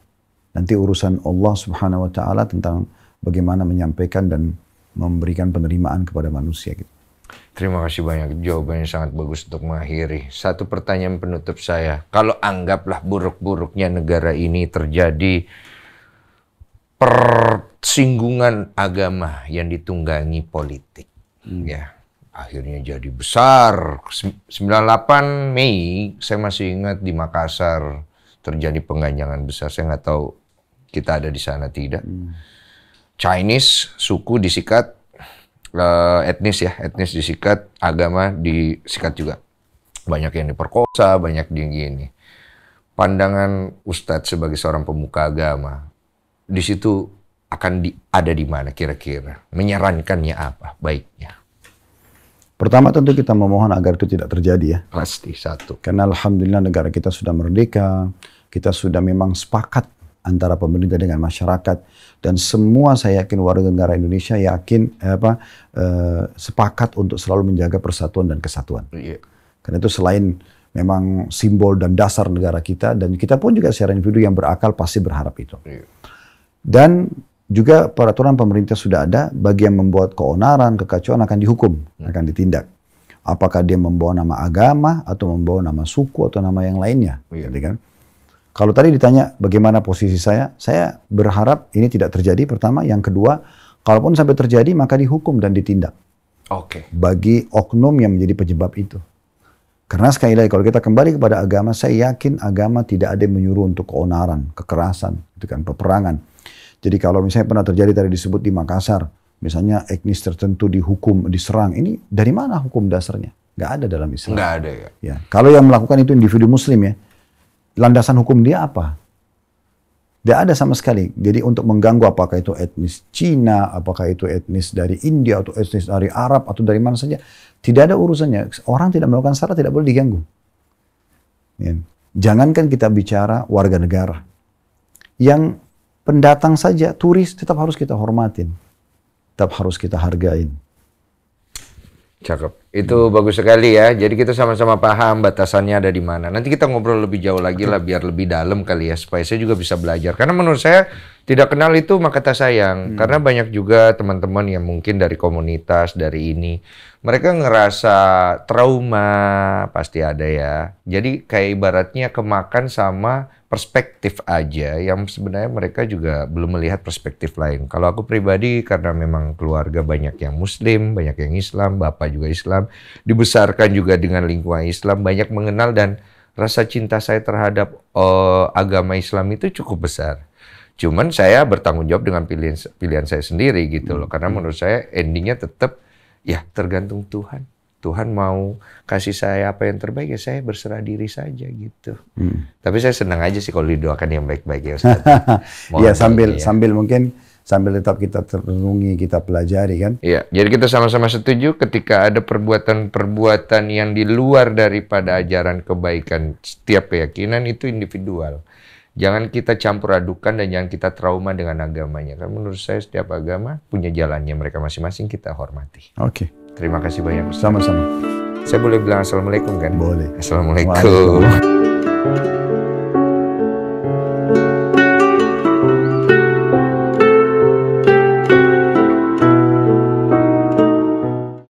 Speaker 2: Nanti urusan Allah Subhanahu wa taala tentang bagaimana menyampaikan dan memberikan penerimaan kepada manusia gitu.
Speaker 1: Terima kasih banyak. Jawabannya sangat bagus untuk mengakhiri. Satu pertanyaan penutup saya. Kalau anggaplah buruk-buruknya negara ini terjadi persinggungan agama yang ditunggangi politik. Hmm. Ya, akhirnya jadi besar. 98 Mei saya masih ingat di Makassar terjadi pengganjangan besar. Saya nggak tahu kita ada di sana tidak. Hmm. Chinese suku disikat uh, etnis ya, etnis disikat, agama disikat juga. Banyak yang diperkosa, banyak yang gini. Pandangan Ustadz sebagai seorang pemuka agama, di situ akan di, ada di mana kira-kira? Menyarankannya apa baiknya?
Speaker 2: Pertama tentu kita memohon agar itu tidak terjadi ya. Pasti, satu. Karena Alhamdulillah negara kita sudah merdeka, kita sudah memang sepakat antara pemerintah dengan masyarakat dan semua saya yakin warga negara Indonesia yakin eh, apa eh, sepakat untuk selalu menjaga persatuan dan kesatuan. Yeah. Karena itu selain memang simbol dan dasar negara kita dan kita pun juga secara individu yang berakal pasti berharap itu. Yeah. Dan juga peraturan pemerintah sudah ada bagi yang membuat keonaran, kekacauan akan dihukum, yeah. Hmm. akan ditindak. Apakah dia membawa nama agama atau membawa nama suku atau nama yang lainnya, yeah. Gitu kan? Kalau tadi ditanya bagaimana posisi saya, saya berharap ini tidak terjadi pertama. Yang kedua, kalaupun sampai terjadi maka dihukum dan ditindak. Oke. Okay. Bagi oknum yang menjadi penyebab itu. Karena sekali lagi kalau kita kembali kepada agama, saya yakin agama tidak ada yang menyuruh untuk keonaran, kekerasan, itu kan peperangan. Jadi kalau misalnya pernah terjadi tadi disebut di Makassar, misalnya etnis tertentu dihukum, diserang, ini dari mana hukum dasarnya? Gak ada dalam Islam. Gak ada ya. ya. Kalau yang melakukan itu individu Muslim ya, landasan hukum dia apa? Tidak ada sama sekali. Jadi untuk mengganggu apakah itu etnis Cina, apakah itu etnis dari India, atau etnis dari Arab, atau dari mana saja. Tidak ada urusannya. Orang tidak melakukan salah tidak boleh diganggu. Ya. Jangankan kita bicara warga negara. Yang pendatang saja, turis tetap harus kita hormatin. Tetap harus kita hargain. Cakep.
Speaker 1: Itu hmm. bagus sekali ya. Jadi kita sama-sama paham batasannya ada di mana. Nanti kita ngobrol lebih jauh lagi lah biar lebih dalam kali ya supaya saya juga bisa belajar. Karena menurut saya tidak kenal itu maka tak sayang. Hmm. Karena banyak juga teman-teman yang mungkin dari komunitas, dari ini. Mereka ngerasa trauma, pasti ada ya. Jadi kayak ibaratnya kemakan sama perspektif aja yang sebenarnya mereka juga belum melihat perspektif lain. Kalau aku pribadi karena memang keluarga banyak yang muslim, banyak yang Islam, bapak juga Islam, dibesarkan juga dengan lingkungan Islam, banyak mengenal dan rasa cinta saya terhadap uh, agama Islam itu cukup besar. Cuman saya bertanggung jawab dengan pilihan pilihan saya sendiri gitu loh. Hmm. Karena menurut saya endingnya tetap ya tergantung Tuhan. Tuhan mau kasih saya apa yang terbaik ya saya berserah diri saja gitu. Hmm. Tapi saya senang aja sih kalau didoakan yang baik-baik ya Ustaz.
Speaker 2: ya sambil ya. sambil mungkin sambil tetap kita terungi, kita pelajari kan.
Speaker 1: Iya, jadi kita sama-sama setuju ketika ada perbuatan-perbuatan yang di luar daripada ajaran kebaikan setiap keyakinan itu individual. Jangan kita campur adukan dan jangan kita trauma dengan agamanya. Karena menurut saya setiap agama punya jalannya mereka masing-masing kita hormati. Oke. Okay. Terima kasih banyak. Sama-sama. Saya boleh bilang assalamualaikum kan? Boleh. Assalamualaikum.